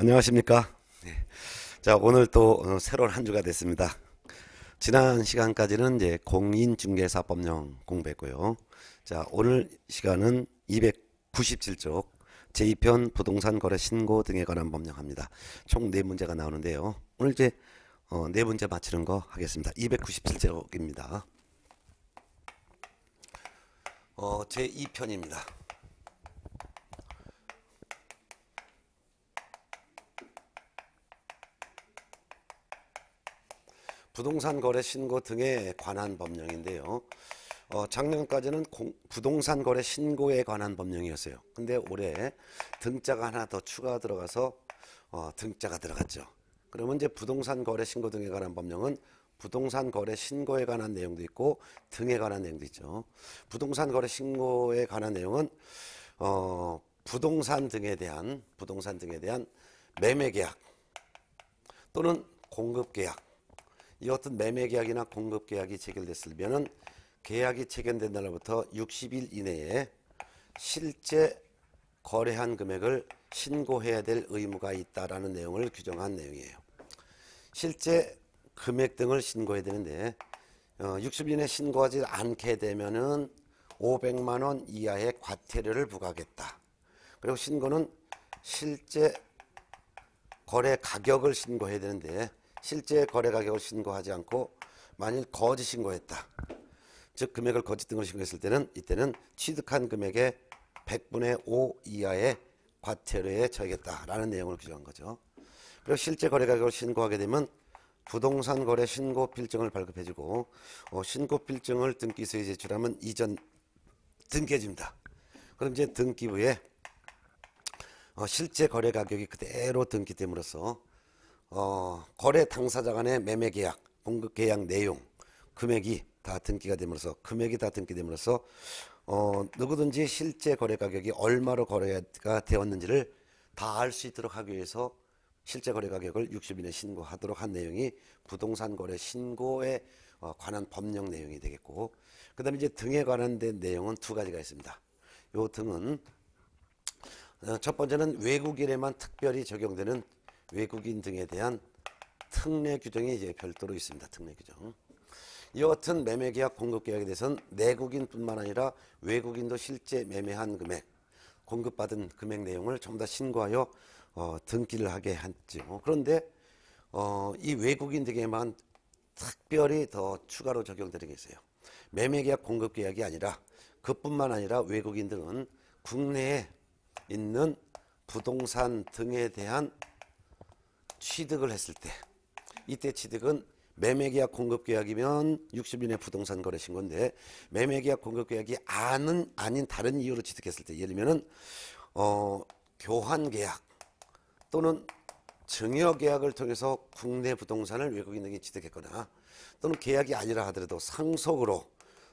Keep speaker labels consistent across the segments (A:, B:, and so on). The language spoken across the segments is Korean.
A: 안녕하십니까. 네. 자, 오늘 또 어, 새로운 한 주가 됐습니다. 지난 시간까지는 이제 공인중개사법령 공부했고요. 자, 오늘 시간은 297쪽 제2편 부동산 거래 신고 등에 관한 법령합니다. 총 4문제가 나오는데요. 오늘 이제 어, 네 문제 맞히는 거 하겠습니다. 297쪽입니다. 어, 제2편입니다. 부동산 거래 신고 등에 관한 법령인데요. 어, 작년까지는 공, 부동산 거래 신고에 관한 법령이었어요. 근데 올해 등자가 하나 더 추가 들어가서 어, 등자가 들어갔죠. 그러면 이제 부동산 거래 신고 등에 관한 법령은 부동산 거래 신고에 관한 내용도 있고 등에 관한 내용도 있죠. 부동산 거래 신고에 관한 내용은 어, 부동산 등에 대한 부동산 등에 대한 매매 계약 또는 공급 계약 이 어떤 매매 계약이나 공급 계약이 체결됐으면은 계약이 체결된 날로부터 60일 이내에 실제 거래한 금액을 신고해야 될 의무가 있다라는 내용을 규정한 내용이에요. 실제 금액 등을 신고해야 되는데 60인에 어, 신고하지 않게 되면은 500만 원 이하의 과태료를 부과하겠다. 그리고 신고는 실제 거래 가격을 신고해야 되는데 실제 거래 가격을 신고하지 않고 만일 거짓 신고했다. 즉 금액을 거짓 등으로 신고했을 때는 이때는 취득한 금액의 100분의 5 이하의 과태료에 처하겠다라는 내용을 규정한 거죠. 그리고 실제 거래 가격을 신고하게 되면 부동산 거래 신고 필증을 발급해주고 어, 신고 필증을 등기소에 제출하면 이전 등기해줍니다. 그럼 이제 등기부에 어, 실제 거래 가격이 그대로 등기됨으로써 어, 거래 당사자 간의 매매 계약, 공급 계약 내용, 금액이 다 등기가 됨으로써 금액이 다 등기됨으로써 어, 누구든지 실제 거래 가격이 얼마로 거래가 되었는지를 다 알 수 있도록 하기 위해서 실제 거래 가격을 60일에 신고하도록 한 내용이 부동산 거래 신고에 어, 관한 법령 내용이 되겠고 그다음에 이제 등에 관한된 내용은 두 가지가 있습니다. 요 등은 어, 첫 번째는 외국인에만 특별히 적용되는 외국인 등에 대한 특례 규정이 이제 별도로 있습니다. 특례 규정. 이와 같은 매매 계약 공급 계약에 대해서는 내국인뿐만 아니라 외국인도 실제 매매한 금액, 공급받은 금액 내용을 전부 다 신고하여 어, 등기를 하게 했죠. 그런데 어, 이 외국인 등에만 특별히 더 추가로 적용되는 게 있어요. 매매 계약 공급 계약이 아니라 그뿐만 아니라 외국인 등은 국내에 있는 부동산 등에 대한 취득을 했을 때 이때 취득은 매매계약 공급계약이면 60년의 부동산 거래 신건데 매매계약 공급계약이 아는 아닌 다른 이유로 취득했을 때 예를 들면은 어, 교환계약 또는 증여계약을 통해서 국내 부동산을 외국인에게 취득했거나 또는 계약이 아니라 하더라도 상속으로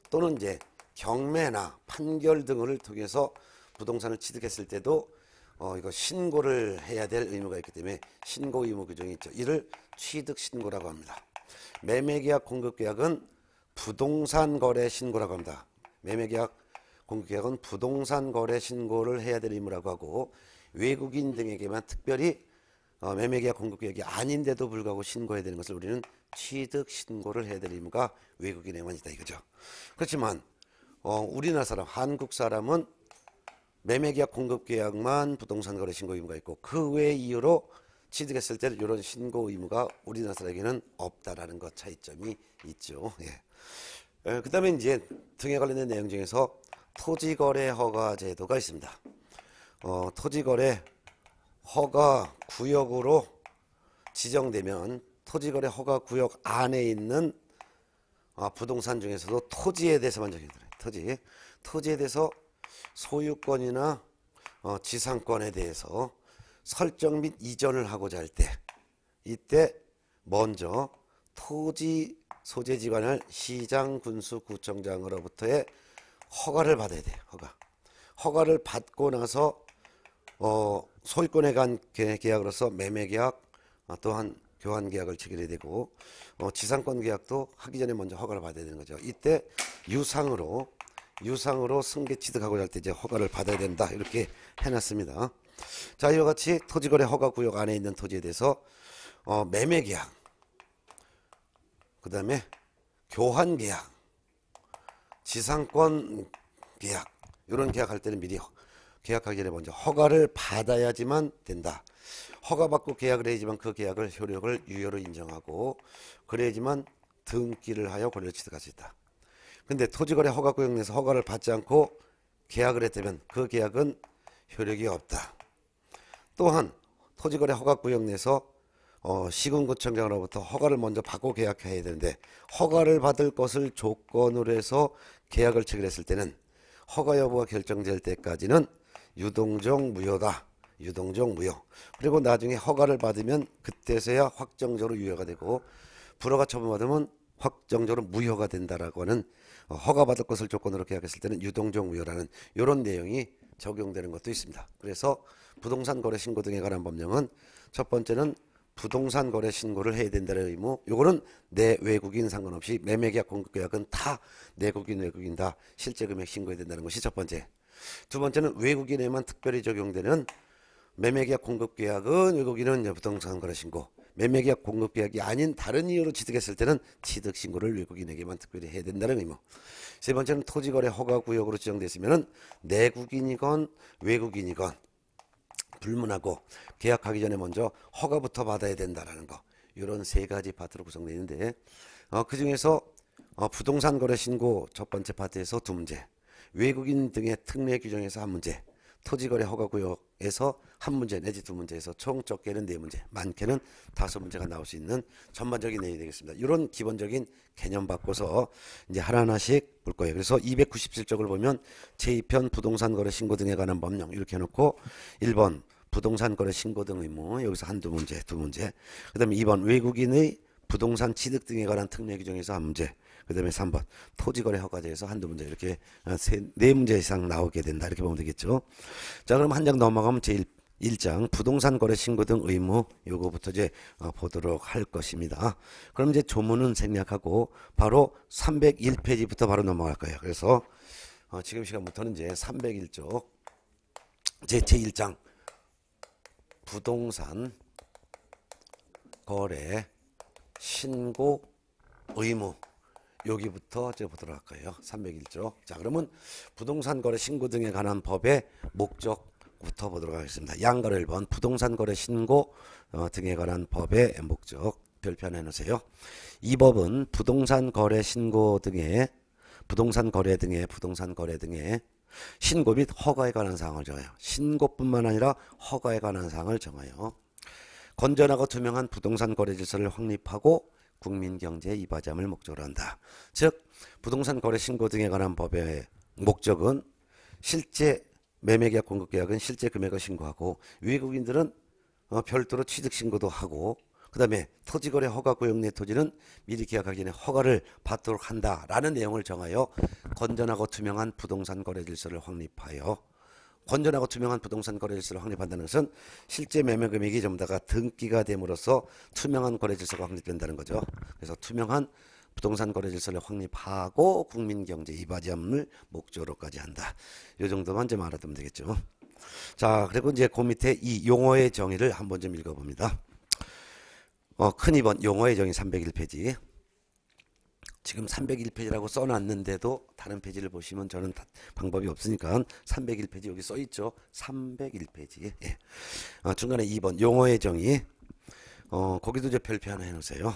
A: 또는 이제 경매나 판결 등을 통해서 부동산을 취득했을 때도 어, 이거 신고를 해야 될 의무가 있기 때문에 신고 의무 규정이 있죠. 이를 취득 신고라고 합니다. 매매계약 공급계약은 부동산 거래 신고라고 합니다. 매매계약 공급계약은 부동산 거래 신고를 해야 될 의무라고 하고 외국인 등에게만 특별히 어, 매매계약 공급계약이 아닌데도 불구하고 신고해야 되는 것을 우리는 취득 신고를 해야 될 의무가 외국인에만 있다 이거죠. 그렇지만 어, 우리나라 사람, 한국 사람은 매매계약 공급계약만 부동산 거래 신고 의무가 있고 그 외 이유로 취득했을 때는 이런 신고 의무가 우리나라 사람에게는 없다라는 것 차이점이 있죠. 예. 예 그 다음에 이제 등에 관련된 내용 중에서 토지거래 허가 제도가 있습니다. 어, 토지거래 허가 구역으로 지정되면 토지거래 허가 구역 안에 있는 아, 부동산 중에서도 토지에 대해서만 적용되요 토지. 토지에 대해서 소유권이나 어, 지상권에 대해서 설정 및 이전을 하고자 할 때 이때 먼저 토지 소재지관을 시장 군수 구청장으로부터의 허가를 받아야 돼요. 허가. 허가를 받고 나서 어, 소유권에 관 계약으로서 매매 계약 어, 또한 교환 계약을 체결해야 되고 어, 지상권 계약도 하기 전에 먼저 허가를 받아야 되는 거죠. 이때 유상으로 유상으로 승계 취득하고자 할때 이제 허가를 받아야 된다 이렇게 해놨습니다. 자 이와 같이 토지거래 허가 구역 안에 있는 토지에 대해서 어, 매매 계약, 그 다음에 교환 계약, 지상권 계약 이런 계약할 때는 미리 계약하기 전에 먼저 허가를 받아야지만 된다. 허가받고 계약을 해야지만 그 계약을 효력을 유효로 인정하고 그래야지만 등기를 하여 권리를 취득할 수 있다. 근데 토지거래 허가구역에서 내 허가를 받지 않고 계약을 했다면 그 계약은 효력이 없다. 또한 토지거래 허가구역 내에서 어, 시군구청장으로부터 허가를 먼저 받고 계약해야 되는데 허가를 받을 것을 조건으로 해서 계약을 체결했을 때는 허가 여부가 결정될 때까지는 유동적 무효다. 유동적 무효. 그리고 나중에 허가를 받으면 그때서야 확정적으로 유효가 되고 불허가 처분받으면 확정적으로 무효가 된다라고 하는 어, 허가받을 것을 조건으로 계약했을 때는 유동적 우여라는 이런 내용이 적용되는 것도 있습니다. 그래서 부동산 거래 신고 등에 관한 법령은 첫 번째는 부동산 거래 신고를 해야 된다는 의무. 요거는 내 외국인 상관없이 매매 계약 공급 계약은 다 내국인 외국인 다 실제 금액 신고해야 된다는 것이 첫 번째. 두 번째는 외국인에만 특별히 적용되는 매매 계약 공급 계약은 외국인은 부동산 거래 신고. 매매계약 공급계약이 아닌 다른 이유로 취득했을 때는 취득신고를 외국인에게만 특별히 해야 된다는 의무 세 번째는 토지거래 허가구역으로 지정됐으면 내국인이건 외국인이건 불문하고 계약하기 전에 먼저 허가부터 받아야 된다는거 이런 세 가지 파트로 구성되어 있는데 어, 그 중에서 어, 부동산 거래 신고 첫 번째 파트에서 두 문제 외국인 등의 특례 규정에서 한 문제 토지거래 허가구역에서 한 문제 내지 두 문제에서 총 적게는 네 문제, 많게는 다섯 문제가 나올 수 있는 전반적인 내용이 되겠습니다. 이런 기본적인 개념 바꿔서 이제 하나하나씩 볼 거예요. 그래서 297쪽을 보면 제2편 부동산 거래 신고 등에 관한 법령 이렇게 해놓고 1번 부동산 거래 신고 등 의무 여기서 한두 문제, 두 문제. 그다음에 2번 외국인의 부동산 취득 등에 관한 특례 규정에서 한 문제, 그 다음에 3번 토지거래 허가제에서 한두 문제 이렇게 어, 세, 네 문제 이상 나오게 된다 이렇게 보면 되겠죠. 자 그럼 한 장 넘어가면 제 1장 부동산 거래 신고 등 의무 요거부터 이제 어, 보도록 할 것입니다. 그럼 이제 조문은 생략하고 바로 301페이지부터 바로 넘어갈 거예요. 그래서 어, 지금 시간부터는 이제 301쪽 제 제1장 부동산 거래 신고 의무 여기부터 제가 보도록 할까요? 301조. 자, 그러면 부동산 거래 신고 등에 관한 법의 목적부터 보도록 하겠습니다. 양거래 1번 부동산 거래 신고 어, 등에 관한 법의 목적 별표해 놓으세요. 이 법은 부동산 거래 신고 등의 부동산 거래 등의 부동산 거래 등의 신고 및 허가에 관한 사항을 정해요. 신고뿐만 아니라 허가에 관한 사항을 정해요. 건전하고 투명한 부동산 거래 질서를 확립하고 국민 경제에 이바지함을 목적으로 한다. 즉 부동산 거래 신고 등에 관한 법의 목적은 실제 매매계약 공급계약은 실제 금액을 신고하고 외국인들은 어, 별도로 취득 신고도 하고 그다음에 토지거래 허가 구역 내 토지는 미리 계약하기 전에 허가를 받도록 한다라는 내용을 정하여 건전하고 투명한 부동산 거래 질서를 확립하여 건전하고 투명한 부동산 거래 질서를 확립한다는 것은 실제 매매 금액이 전부 다가 등기가 됨으로써 투명한 거래 질서가 확립된다는 거죠. 그래서 투명한 부동산 거래 질서를 확립하고 국민 경제 이바지함을 목적으로까지 한다. 이 정도만 좀 알아두면 되겠죠. 자, 그리고 이제 그 밑에 이 용어의 정의를 한 번 좀 읽어봅니다. 어, 큰 2번 용어의 정의 301페이지. 지금 301페이지라고 써놨는데도 다른 페이지를 보시면 저는 방법이 없으니까 301페이지 여기 써있죠. 301페이지에 예. 아, 중간에 2번 용어의 정의 어, 거기도 이제 별표 하나 해놓으세요.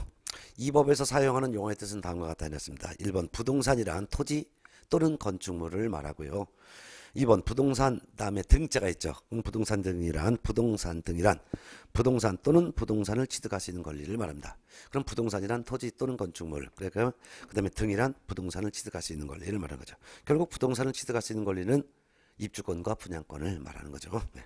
A: 이 법에서 사용하는 용어의 뜻은 다음과 같아 해습니다 1번 부동산이란 토지 또는 건축물을 말하고요. 이번 부동산 다음에 등자가 있죠. 음, 부동산 등이란 부동산 등이란 부동산 또는 부동산을 취득할 수 있는 권리를 말합니다. 그럼 부동산이란 토지 또는 건축물 그러니까 그다음에 등이란 부동산을 취득할 수 있는 권리를 말하는 거죠. 결국 부동산을 취득할 수 있는 권리는 입주권과 분양권을 말하는 거죠. 네.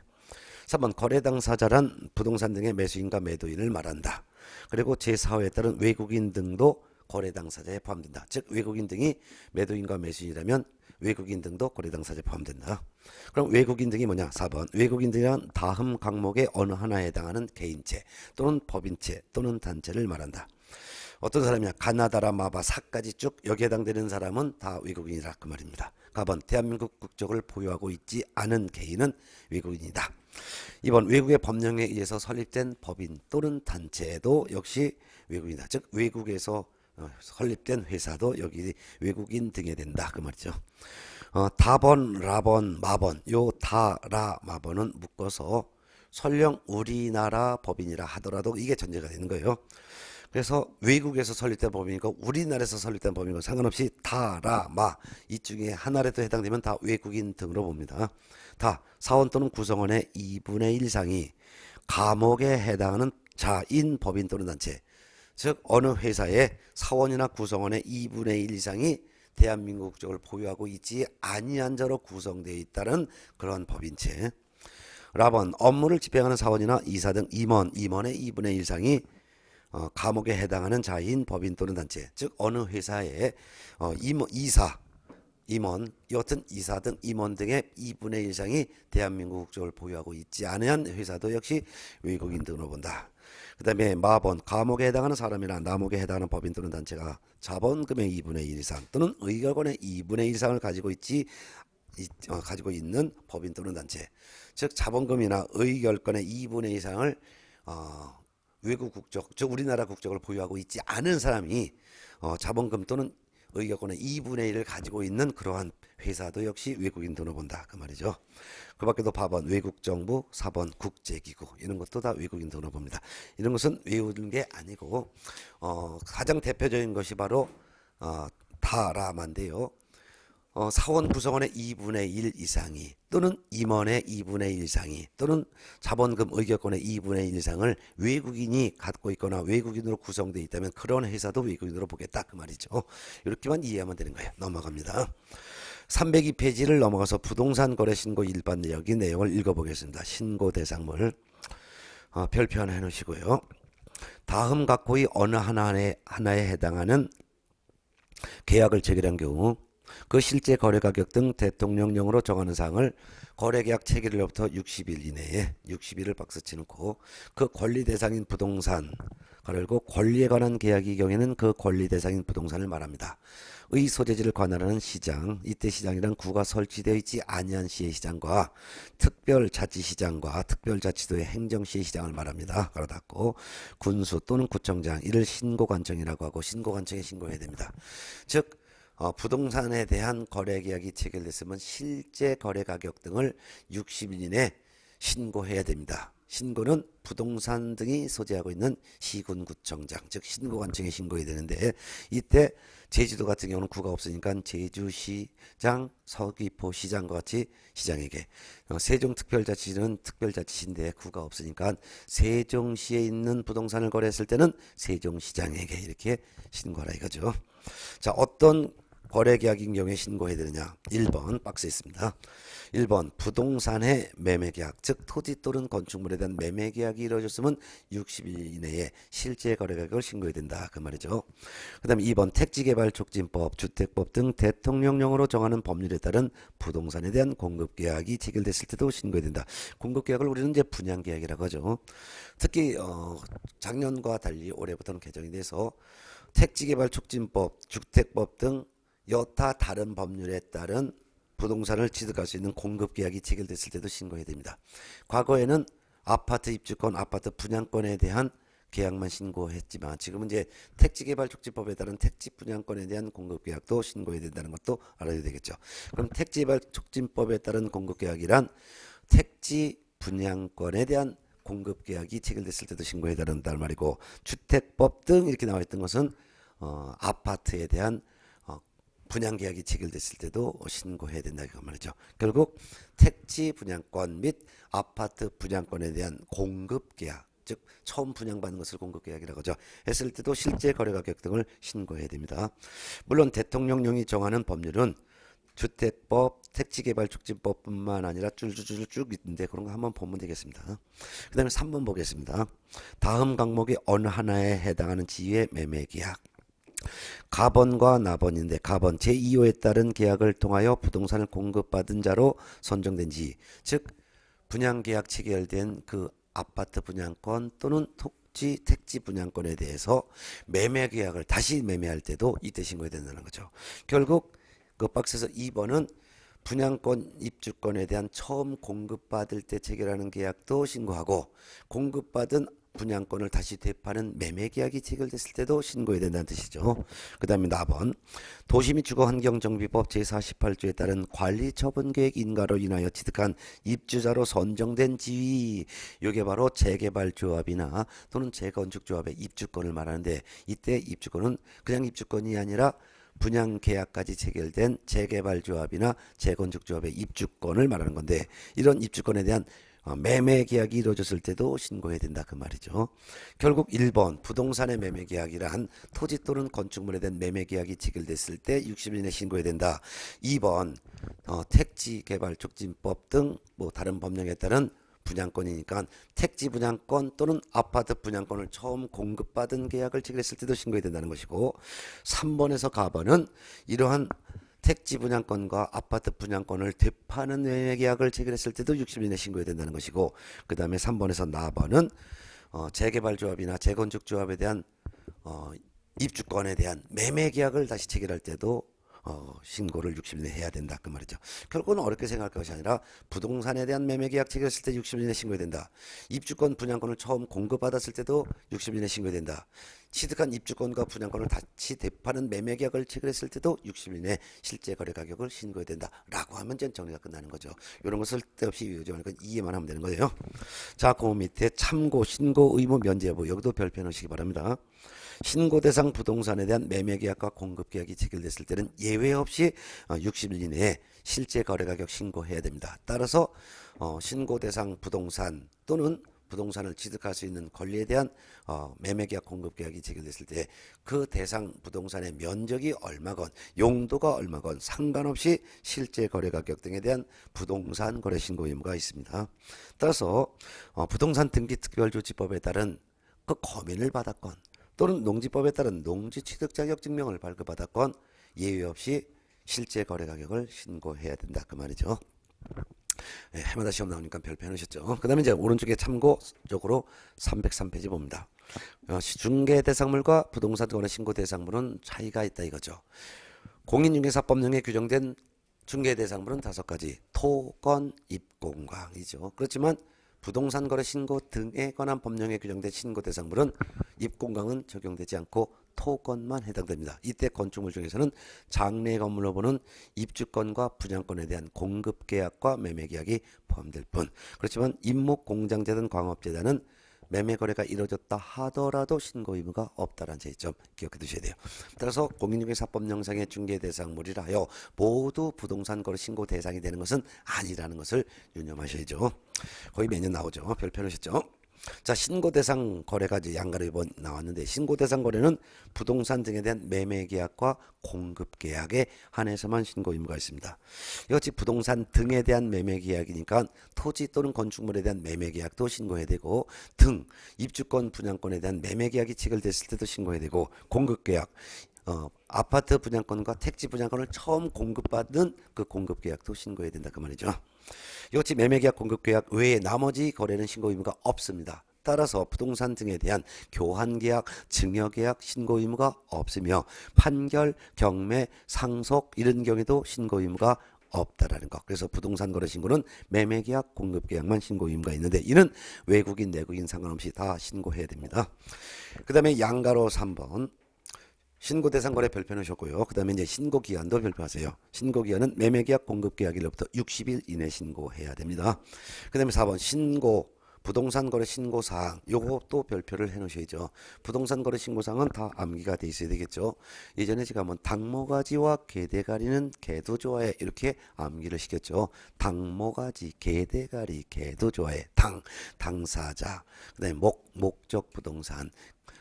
A: 3번 거래 당사자란 부동산 등의 매수인과 매도인을 말한다. 그리고 제4호에 따른 외국인 등도 거래 당사자에 포함된다. 즉 외국인 등이 매도인과 매수인이라면 외국인 등도 거래 당사자에 포함된다. 그럼 외국인 등이 뭐냐? 4번. 외국인 등이란 다음 항목의 어느 하나에 해당하는 개인체 또는 법인체 또는 단체를 말한다. 어떤 사람이냐? 가나다라 마바 사까지 쭉 여기에 해당되는 사람은 다 외국인이라 그 말입니다. 가번 대한민국 국적을 보유하고 있지 않은 개인은 외국인이다. 이번 외국의 법령에 의해서 설립된 법인 또는 단체도 역시 외국인이다. 즉 외국에서 어, 설립된 회사도 여기 외국인 등에 된다 그 말이죠. 어, 다번, 라번, 마번 요 다, 라, 마번은 묶어서 설령 우리나라 법인이라 하더라도 이게 전제가 되는 거예요. 그래서 외국에서 설립된 법인이고 우리나라에서 설립된 법인이고 상관없이 다, 라, 마 이 중에 하나라도 해당되면 다 외국인 등으로 봅니다. 다 사원 또는 구성원의 2분의 1 이상이 감옥에 해당하는 자인 법인 또는 단체 즉 어느 회사의 사원이나 구성원의 2분의 1 이상이 대한민국 국적을 보유하고 있지 아니한 자로 구성되어 있다는 그런 법인체. 라번 업무를 집행하는 사원이나 이사 등 임원, 임원의 2분의 1 이상이 어, 감옥에 해당하는 자인 법인 또는 단체, 즉 어느 회사의 어, 임원, 이사, 임원, 여튼 이사 등 임원 등의 2분의 1 이상이 대한민국 국적을 보유하고 있지 않은 회사도 역시 외국인 등으로 본다. 그 다음에 마본, 감옥에 해당하는 사람이나 나옥에 해당하는 법인 또는 단체가 자본금의 2분의 1 이상 또는 의결권의 2분의 1 이상을 가지고 있지 어, 가지고 있는 법인 또는 단체, 즉 자본금이나 의결권의 2분의 1 이상을 어, 외국 국적, 즉 우리나라 국적을 보유하고 있지 않은 사람이 어, 자본금 또는 의결권의 2분의 1을 가지고 있는 그러한 회사도 역시 외국인 돈을 본다 그 말이죠. 그 밖에도 4번 외국 정부, 4번 국제기구 이런 것도 다 외국인 돈을 봅니다. 이런 것은 외우는 게 아니고 어, 가장 대표적인 것이 바로 어, 다라만데요. 어, 사원 구성원의 2분의 1 이상이 또는 임원의 2분의 1 이상이 또는 자본금 의결권의 2분의 1 이상을 외국인이 갖고 있거나 외국인으로 구성되어 있다면 그런 회사도 외국인으로 보겠다 그 말이죠. 이렇게만 이해하면 되는 거예요. 넘어갑니다. 302페이지를 넘어가서 부동산 거래 신고 일반 내역이 내용을 읽어보겠습니다. 신고 대상물 어, 별표 하나 해놓으시고요. 다음 각호의 어느 하나에, 하나에 해당하는 계약을 체결한 경우 그 실제 거래 가격 등 대통령령으로 정하는 사항을 거래계약 체결일로부터 60일 이내에 60일을 박스치 놓고 그 권리 대상인 부동산 그리고 권리에 관한 계약의 경우에는 그 권리 대상인 부동산을 말합니다. 의 소재지를 관할하는 시장, 이때 시장이란 구가 설치되어 있지 아니한 시의 시장과 특별자치시장과 특별자치도의 행정시의 시장을 말합니다. 가로 닫고 군수 또는 구청장 이를 신고관청이라고 하고 신고관청에 신고해야 됩니다. 즉 어, 부동산에 대한 거래 계약이 체결됐으면 실제 거래 가격 등을 60일 이내 신고해야 됩니다. 신고는 부동산 등이 소재하고 있는 시군구청장 즉 신고관청에 신고해야 되는데 이때 제주도 같은 경우는 구가 없으니까 제주시장 서귀포시장과 같이 시장에게 어, 세종특별자치시는 특별자치시인데 구가 없으니까 세종시에 있는 부동산을 거래했을 때는 세종시장에게 이렇게 신고하라 이거죠. 자 어떤 거래 계약인 경우에 신고해야 되느냐? 1번 박스에 있습니다. 1번 부동산의 매매 계약 즉 토지 또는 건축물에 대한 매매 계약이 이루어졌으면 60일 이내에 실제 거래 가격을 신고해야 된다 그 말이죠. 그다음 2번 택지개발촉진법, 주택법 등 대통령령으로 정하는 법률에 따른 부동산에 대한 공급 계약이 체결됐을 때도 신고해야 된다. 공급 계약을 우리는 이제 분양 계약이라고 하죠. 특히 어, 작년과 달리 올해부터는 개정이 돼서 택지개발촉진법, 주택법 등 여타 다른 법률에 따른 부동산을 취득할 수 있는 공급 계약이 체결됐을 때도 신고해야 됩니다. 과거에는 아파트 입주권, 아파트 분양권에 대한 계약만 신고했지만 지금은 이제 택지개발촉지법에 따른 택지 분양권에 대한 공급계약도 신고해야 된다는 것도 알아야 되겠죠. 그럼 택지개발촉진법에 따른 공급계약이란 택지 분양권에 대한 공급계약이 체결됐을 때도 신고해야 된다는 말이고 주택법 등 이렇게 나와 있던 것은 어, 아파트에 대한 분양 계약이 체결됐을 때도 신고해야 된다 이거 말이죠. 결국 택지 분양권 및 아파트 분양권에 대한 공급 계약 즉 처음 분양받는 것을 공급 계약이라고 하죠. 했을 때도 실제 거래 가격 등을 신고해야 됩니다. 물론 대통령령이 정하는 법률은 주택법, 택지개발촉진법뿐만 아니라 줄줄줄쭉 있는데 그런 거 한번 보면 되겠습니다. 그 다음에 3번 보겠습니다. 다음 항목이 어느 하나에 해당하는 지위의 매매계약. 가번과 나번인데 가번 제2호에 따른 계약을 통하여 부동산을 공급받은 자로 선정된 지즉 분양계약 체결된 그 아파트 분양권 또는 토지 택지 분양권에 대해서 매매 계약을 다시 매매할 때도 이때 신고해야 된다는 거죠. 결국 그 박스에서 2번은 분양권 입주권에 대한 처음 공급받을 때 체결하는 계약도 신고하고 공급받은 분양권을 다시 대파는 매매 계약이 체결됐을 때도 신고해야 된다는 뜻이죠. 그 다음에 나번 도시 및 주거환경정비법 제48조에 따른 관리처분계획 인가로 인하여 취득한 입주자로 선정된 지위 이게 바로 재개발조합이나 또는 재건축조합의 입주권을 말하는데 이때 입주권은 그냥 입주권이 아니라 분양 계약까지 체결된 재개발조합이나 재건축조합의 입주권을 말하는 건데 이런 입주권에 대한 어, 매매 계약이 이루어졌을 때도 신고해야 된다 그 말이죠. 결국 1번 부동산의 매매 계약이란 토지 또는 건축물에 대한 매매 계약이 체결됐을 때 60일 내 신고해야 된다. 2번 어, 택지 개발 촉진법 등 뭐 다른 법령에 따른 분양권이니까 택지 분양권 또는 아파트 분양권을 처음 공급받은 계약을 체결했을 때도 신고해야 된다는 것이고 3번에서 가번은 이러한 택지 분양권과 아파트 분양권을 대파하는 매매계약을 체결했을 때도 6 0일에 신고해야 된다는 것이고 그 다음에 3번에서 4번은 어, 재개발 조합이나 재건축 조합에 대한 어, 입주권에 대한 매매계약을 다시 체결할 때도 어, 신고를 60일 내 해야 된다 그 말이죠. 결국은 어렵게 생각할 것이 아니라 부동산에 대한 매매 계약 체결했을 때 60일 내 신고해야 된다. 입주권 분양권을 처음 공급받았을 때도 60일 내 신고해야 된다. 취득한 입주권과 분양권을 다시 대파는 매매 계약을 체결했을 때도 60일 내 실제 거래 가격을 신고해야 된다라고 하면 전 정리가 끝나는 거죠. 이런 것을 뜻없이 요구하니까 이해만 하면 되는 거예요. 자, 그 밑에 참고 신고 의무 면제 여부 여기도 별표 놓으시기 바랍니다. 신고 대상 부동산에 대한 매매 계약과 공급 계약이 체결됐을 때는 예외 없이 60일 어, 이내에 실제 거래 가격 신고해야 됩니다. 따라서 어, 신고 대상 부동산 또는 부동산을 취득할 수 있는 권리에 대한 어, 매매계약 공급계약이 체결됐을 때 그 대상 부동산의 면적이 얼마건 용도가 얼마건 상관없이 실제 거래가격 등에 대한 부동산 거래 신고 의무가 있습니다. 따라서 어, 부동산 등기특별조치법에 따른 그 거민을 받았건 또는 농지법에 따른 농지 취득 자격 증명을 발급받았건 예외 없이 실제 거래 가격을 신고해야 된다 그 말이죠. 네, 해마다 시험 나오니까 별표 해놓으셨죠. 그 다음에 이제 오른쪽에 참고적으로 303페이지 봅니다. 어, 중개 대상물과 부동산 등원의 신고 대상물은 차이가 있다 이거죠. 공인중개사법령에 규정된 중개 대상물은 다섯 가지 토건 입공광이죠. 그렇지만 부동산 거래 신고 등에 관한 법령에 규정된 신고 대상물은 입공강은 적용되지 않고 토건만 해당됩니다. 이때 건축물 중에서는 장래 건물로 보는 입주권과 분양권에 대한 공급 계약과 매매 계약이 포함될 뿐 그렇지만 임목 공장재단 광업재단은 매매 거래가 이루어졌다 하더라도 신고 의무가 없다라는 제점 기억해 두셔야 돼요. 따라서 공인중개사법 영상의 중개 대상물이라 하여 모두 부동산 거래 신고 대상이 되는 것은 아니라는 것을 유념하셔야죠. 거의 매년 나오죠. 별표 놓으셨죠. 자 신고 대상 거래가 이제 양가로 이번 나왔는데 신고 대상 거래는 부동산 등에 대한 매매 계약과 공급 계약에 한해서만 신고 의무가 있습니다. 이 역시 부동산 등에 대한 매매 계약이니까 토지 또는 건축물에 대한 매매 계약도 신고해야 되고 등 입주권 분양권에 대한 매매 계약이 체결됐을 때도 신고해야 되고 공급 계약 어, 아파트 분양권과 택지 분양권을 처음 공급받은그 공급 계약도 신고해야 된다 그 말이죠. 이것이 매매계약 공급계약 외에 나머지 거래는 신고 의무가 없습니다. 따라서 부동산 등에 대한 교환계약, 증여계약 신고 의무가 없으며 판결, 경매, 상속 이런 경우에도 신고 의무가 없다라는 것. 그래서 부동산 거래 신고는 매매 계약, 공급 계약만 신고 의무가 있는데 이는 외국인, 내국인 상관없이 다 신고해야 됩니다. 그다음에 양가로 3번. 신고 대상 거래 별표놓으셨고요. 그 다음에 이제 신고 기한도 별표하세요. 신고 기한은 매매계약 공급계약일로부터 60일 이내 신고해야 됩니다. 그 다음에 4번 신고 부동산 거래 신고 사항 요것도 별표를 해놓으셔야죠. 부동산 거래 신고 사항은 다 암기가 돼 있어야 되겠죠. 예전에 제가 한번 당모가지와 개대가리는 개도 좋아해 이렇게 암기를 시켰죠. 당모가지, 개대가리, 개도 좋아해 당, 당사자, 그 다음에 목, 목적 부동산,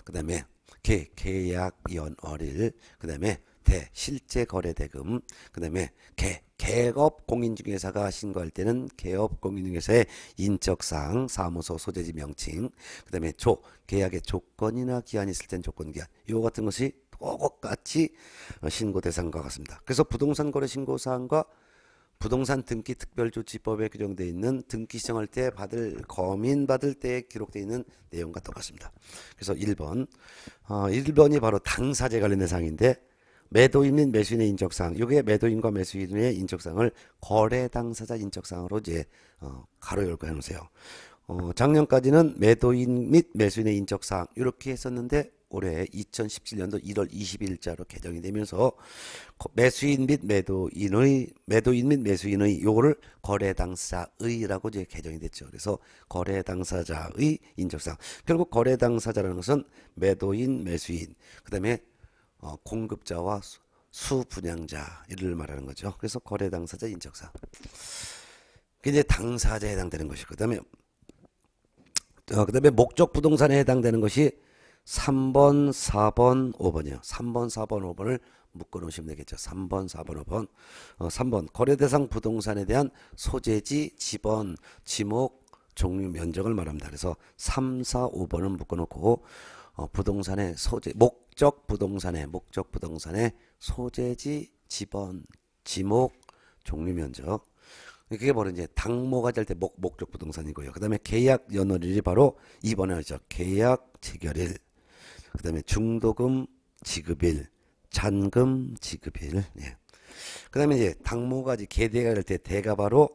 A: 그 다음에 개, 계약연월일, 그 다음에 대, 실제거래대금, 그 다음에 개, 개업 공인중개사가 신고할 때는 개업 공인중개사의 인적사항, 사무소 소재지 명칭, 그 다음에 조, 계약의 조건이나 기한이 있을 땐 조건기한, 요 같은 것이 똑같이 어, 신고 대상과 같습니다. 그래서 부동산 거래 신고사항과 부동산 등기 특별조치법에 규정되어 있는 등기 시정할 때 받을 거민 받을 때에 기록되어 있는 내용과 똑같습니다. 그래서 1번 어, 1번이 바로 당사제 관련 대상인데 매도인인 매수인의 인적사항 이게 매도인과 매수인의 인적사항을 거래 당사자 인적사항으로 이제 어, 가로 열고 해놓으세요. 어, 작년까지는 매도인 및 매수인의 인적사항 이렇게 했었는데 올해 2017년도 1월 20일자로 개정이 되면서 매수인 및 매도인의 매도인 및 매수인의 요거를 거래 당사의라고 이제 개정이 됐죠. 그래서 거래 당사자의 인적사항. 결국 거래 당사자라는 것은 매도인, 매수인, 그다음에 어, 공급자와 수, 분양자 를 말하는 거죠. 그래서 거래 당사자 인적사항. 이제 당사자에 해당되는 것이 그다음에 어, 그다음에 목적 부동산에 해당되는 것이 3번, 4번, 5번이요. 3번, 4번, 5번을 묶어 놓으시면 되겠죠. 3번, 4번, 5번. 어, 3번. 거래 대상 부동산에 대한 소재지, 지번, 지목, 종류, 면적을 말합니다. 그래서 3, 4, 5번은 묶어 놓고 어, 부동산의 소재, 목적 부동산의 목적 부동산의 소재지, 지번, 지목, 종류, 면적. 그게 바로 이제 당모가 될 때 목적 부동산이고요. 그 다음에 계약 연월일이 바로 이번에 하죠. 계약 체결일. 그 다음에 중도금 지급일, 잔금 지급일. 예. 그 다음에 이제 당모가 이제 개대가 될 때 대가 바로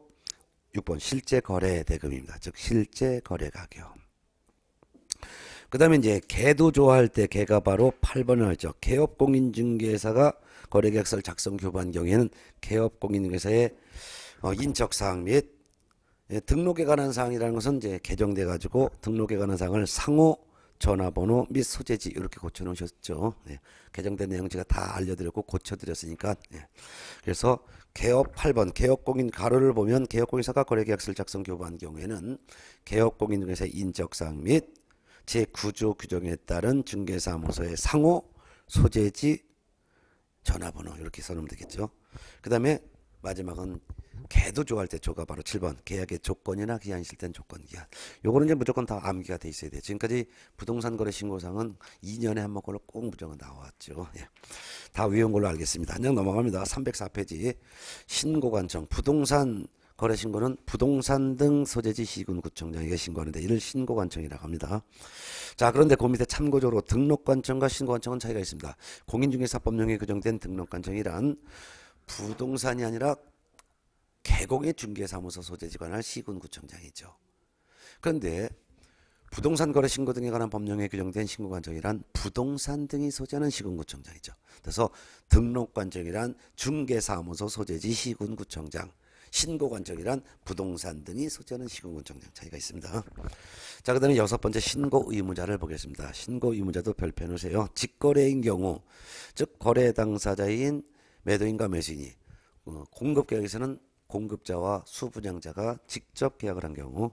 A: 6번 실제 거래 대금입니다. 즉 실제 거래 가격. 그 다음에 이제 개도 좋아할 때 개가 바로 8번을 하죠. 개업공인중개사가 거래계약서를 작성 교부한 경우에는 개업공인중개사의 어, 인적사항 및 예, 등록에 관한 사항이라는 것은 이제 개정돼 가지고 등록에 관한 사항을 상호 전화번호 및 소재지 이렇게 고쳐놓으셨죠. 네. 개정된 내용 제가 다 알려드렸고 고쳐드렸으니까. 네. 그래서 개업 8번 개업공인 가로를 보면 개업공인 사과거래계약서를 작성 교부한 경우에는 개업공인 중에서 인적사및 제9조 규정에 따른 중개사무소의 상호 소재지 전화번호 이렇게 써놓으면 되겠죠. 그 다음에 마지막은 개도 좋아할 때 조가 바로 7번 계약의 조건이나 기한이 있 실된 조건 기한 요거는 이제 무조건 다 암기가 돼 있어야 돼요 지금까지 부동산 거래 신고상은 2년에 한 번꼴로 꼭 무조건 나왔죠 예. 다 외운 걸로 알겠습니다 안녕 넘어갑니다 304페이지 신고관청 부동산 거래 신고는 부동산 등 소재지 시군구청장에게 신고하는데 이를 신고관청이라고 합니다. 자 그런데 그 밑에 참고적으로 등록관청과 신고관청은 차이가 있습니다. 공인중개사법령에 규정된 등록관청이란 부동산이 아니라 개공의 중개사무소 소재지관할 시군구청장이죠. 그런데 부동산 거래 신고 등에 관한 법령에 규정된 신고 관청이란 부동산 등이 소재하는 시군구청장이죠. 그래서 등록 관청이란 중개사무소 소재지 시군구청장, 신고 관청이란 부동산 등이 소재하는 시군구청장 차이가 있습니다. 자, 그다음에 여섯 번째 신고 의무자를 보겠습니다. 신고 의무자도 별표놓으세요. 직거래인 경우, 즉 거래 당사자인 매도인과 매수인이 어, 공급 계약에서는 공급자와 수분양자가 직접 계약을 한 경우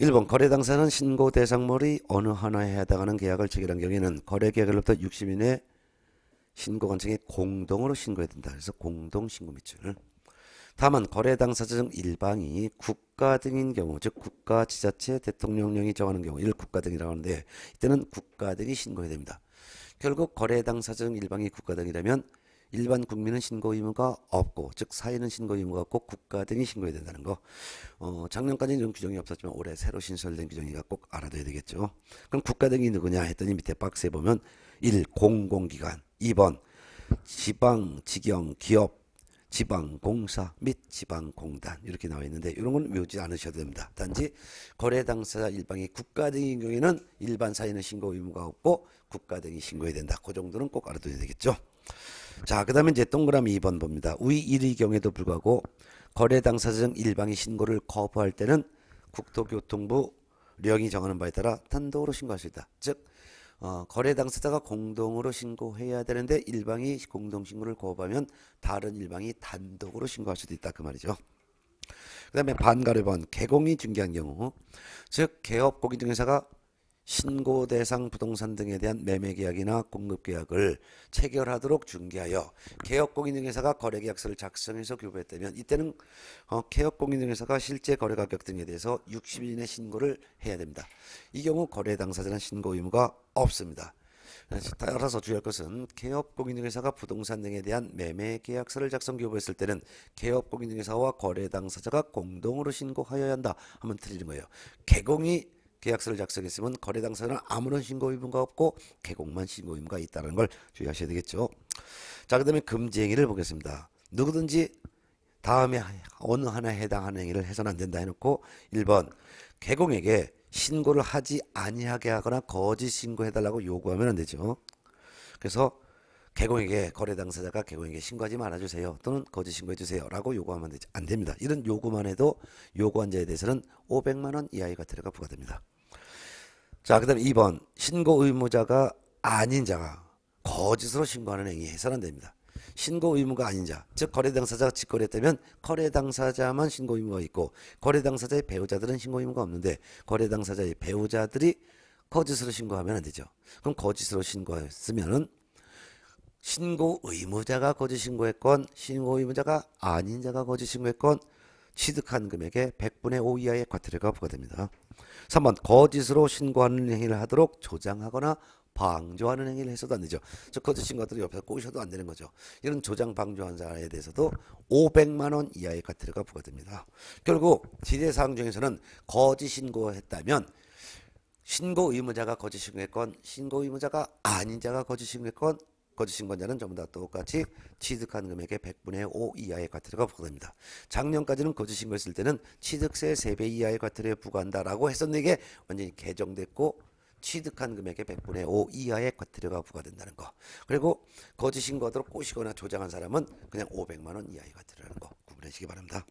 A: 1번 거래 당사는 신고 대상물이 어느 하나에 해당하는 계약을 체결한 경우에는 거래 계약일로부터 60일 내 신고 관청에 공동으로 신고해야 된다. 그래서 공동 신고 밑줄. 다만 거래 당사자 중 일방이 국가 등인 경우 즉 국가 지자체 대통령령이 정하는 경우 이를 국가 등이라고 하는데 이때는 국가 등이 신고해야 됩니다. 결국 거래 당사자 중 일방이 국가 등이라면 일반 국민은 신고 의무가 없고 즉사인는 신고 의무가 없고 국가 등이 신고해야 된다는 거. 어, 작년까지는 이런 규정이 없었지만 올해 새로 신설된 규정이니까꼭 알아둬야 되겠죠. 그럼 국가 등이 누구냐 했더니 밑에 박스에 보면 1. 공공기관 2번 지방, 직영, 기업, 지방공사 및 지방공단 이렇게 나와 있는데 이런 건 외우지 않으셔도 됩니다. 단지 거래 당사자 일방이 국가 등인 경우에는 일반 사인는 신고 의무가 없고 국가 등이 신고해야 된다. 그 정도는 꼭 알아둬야 되겠죠. 자, 그 다음에 이제 동그라미 2번 봅니다. 위 1의 경에도 우 불구하고 거래 당사자 등 일방이 신고를 거부할 때는 국토교통부 령이 정하는 바에 따라 단독으로 신고할 수 있다. 즉 어, 거래 당사자가 공동으로 신고해야 되는데 일방이 공동 신고를 거부하면 다른 일방이 단독으로 신고할 수도 있다 그 말이죠. 그다음에 반가르번 개공이 중개한 경우 즉 개업 공인중개사가 신고 대상 부동산 등에 대한 매매 계약이나 공급 계약을 체결하도록 중개하여 개업공인중개사가 거래계약서를 작성해서 교부했다면 이때는 어, 개업공인중개사가 실제 거래 가격 등에 대해서 60일 이내 신고를 해야 됩니다. 이 경우 거래 당사자는 신고 의무가 없습니다. 따라서 주의할 것은 개업공인중개사가 부동산 등에 대한 매매 계약서를 작성 교부했을 때는 개업공인중개사와 거래 당사자가 공동으로 신고하여야 한다 하면 틀리는 거예요. 개공이 계약서를 작성했으면 거래 당사는 아무런 신고 의무가 없고 개공만 신고 의무가 있다는 걸 주의하셔야 되겠죠. 자, 그다음에 금지 행위를 보겠습니다. 누구든지 다음에 어느 하나에 해당하는 행위를 해서는 안 된다 해놓고 1번 개공에게 신고를 하지 아니하게 하거나 거짓 신고해달라고 요구하면 안 되죠. 그래서 개공에게 거래 당사자가 개공에게 신고하지 말아주세요 또는 거짓 신고해주세요라고 요구하면 되지 안 됩니다. 이런 요구만 해도 요구한 자에 대해서는 500만 원 이하의 과태료가 부과됩니다. 자, 그다음 2번 신고 의무자가 아닌 자가 거짓으로 신고하는 행위 해서는 안 됩니다. 신고 의무가 아닌 자, 즉 거래 당사자가 직거래했다면 거래 당사자만 신고 의무가 있고 거래 당사자의 배우자들은 신고 의무가 없는데 거래 당사자의 배우자들이 거짓으로 신고하면 안 되죠. 그럼 거짓으로 신고했으면은 신고 의무자가 거짓 신고했건 신고 의무자가 아닌 자가 거짓 신고했건 취득한 금액의 100분의 5 이하의 과태료가 부과됩니다. 3번 거짓으로 신고하는 행위를 하도록 조장하거나 방조하는 행위를 해서도 안 되죠. 저 거짓 신고들이 옆에서 꼬셔도 안 되는 거죠. 이런 조장 방조한 자에 대해서도 500만 원 이하의 과태료가 부과됩니다. 결국 지대사항 중에서는 거짓 신고했다면 신고 의무자가 거짓 신고했건 신고 의무자가 아닌 자가 거짓 신고했건 거주 신고자는 전부 다 똑같이 취득한 금액의 100분의 5 이하의 과태료가 부과됩니다. 작년까지는 거짓 신고했을 때는 취득세 3배 이하의 과태료에 부과한다라고 했었는데 이게 완전히 개정됐고 취득한 금액의 100분의 5 이하의 과태료가 부과된다는 거. 그리고 거짓 신고하도록 꼬시거나 조장한 사람은 그냥 500만 원 이하의 과태료라는 거 구분해 시기 바랍니다.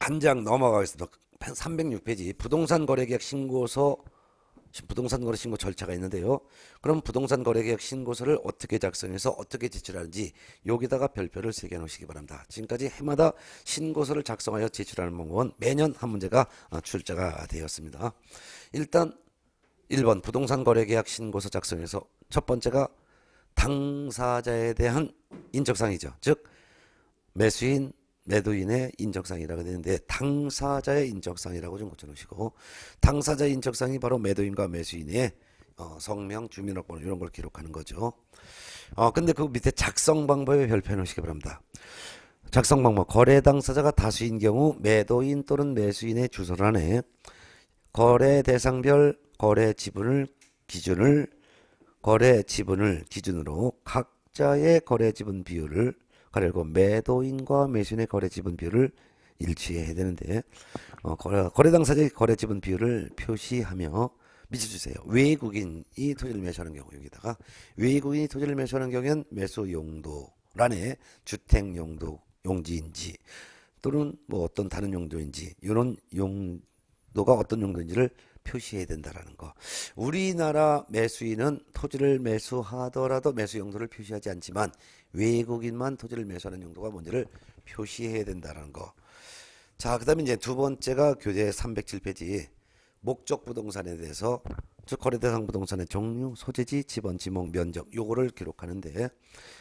A: 한 장 넘어가겠습니다. 306페이지 부동산 거래계약 신고서 부동산 거래 신고 절차가 있는데요. 그럼 부동산 거래 계약 신고서를 어떻게 작성해서 어떻게 제출하는지 여기다가 별표를 새겨 놓으시기 바랍니다. 지금까지 해마다 신고서를 작성하여 제출하는 방법은 매년 한 문제가 어, 출제가 되었습니다. 일단 1번 부동산 거래 계약 신고서 작성에서 첫 번째가 당사자에 대한 인적사항이죠. 즉 매수인, 매도인의 인적상이라고 되는데 당사자의 인적상이라고 좀 고쳐놓으시고 당사자의 인적상이 바로 매도인과 매수인의 어, 성명, 주민등록번호 이런 걸 기록하는 거죠. 어, 근데 그 밑에 작성 방법에 별표 놓으시기 바랍니다. 작성 방법 거래 당사자가 다수인 경우 매도인 또는 매수인의 주소란에 거래 대상별 거래 지분을 기준을 거래 지분을 기준으로 각자의 거래 지분 비율을 그리고 매도인과 매수인의 거래 지분 비율을 일치해야 되는데 어, 거래, 거래 당사자의 거래 지분 비율을 표시하며 미쳐주세요. 외국인이 토지를 매수하는 경우 여기다가 외국인이 토지를 매수하는 경우엔 매수 용도란에 주택 용도 용지인지 또는 뭐 어떤 다른 용도인지 이런 용도가 어떤 용도인지를 표시해야 된다라는 거. 우리나라 매수인은 토지를 매수하더라도 매수 용도를 표시하지 않지만 외국인만 토지를 매수하는 용도가 뭔지를 표시해야 된다라는 거. 자, 그다음에 이제 두 번째가 교재 307페이지 목적 부동산에 대해서 즉 거래 대상 부동산의 종류, 소재지, 지번, 지목, 면적 요거를 기록하는데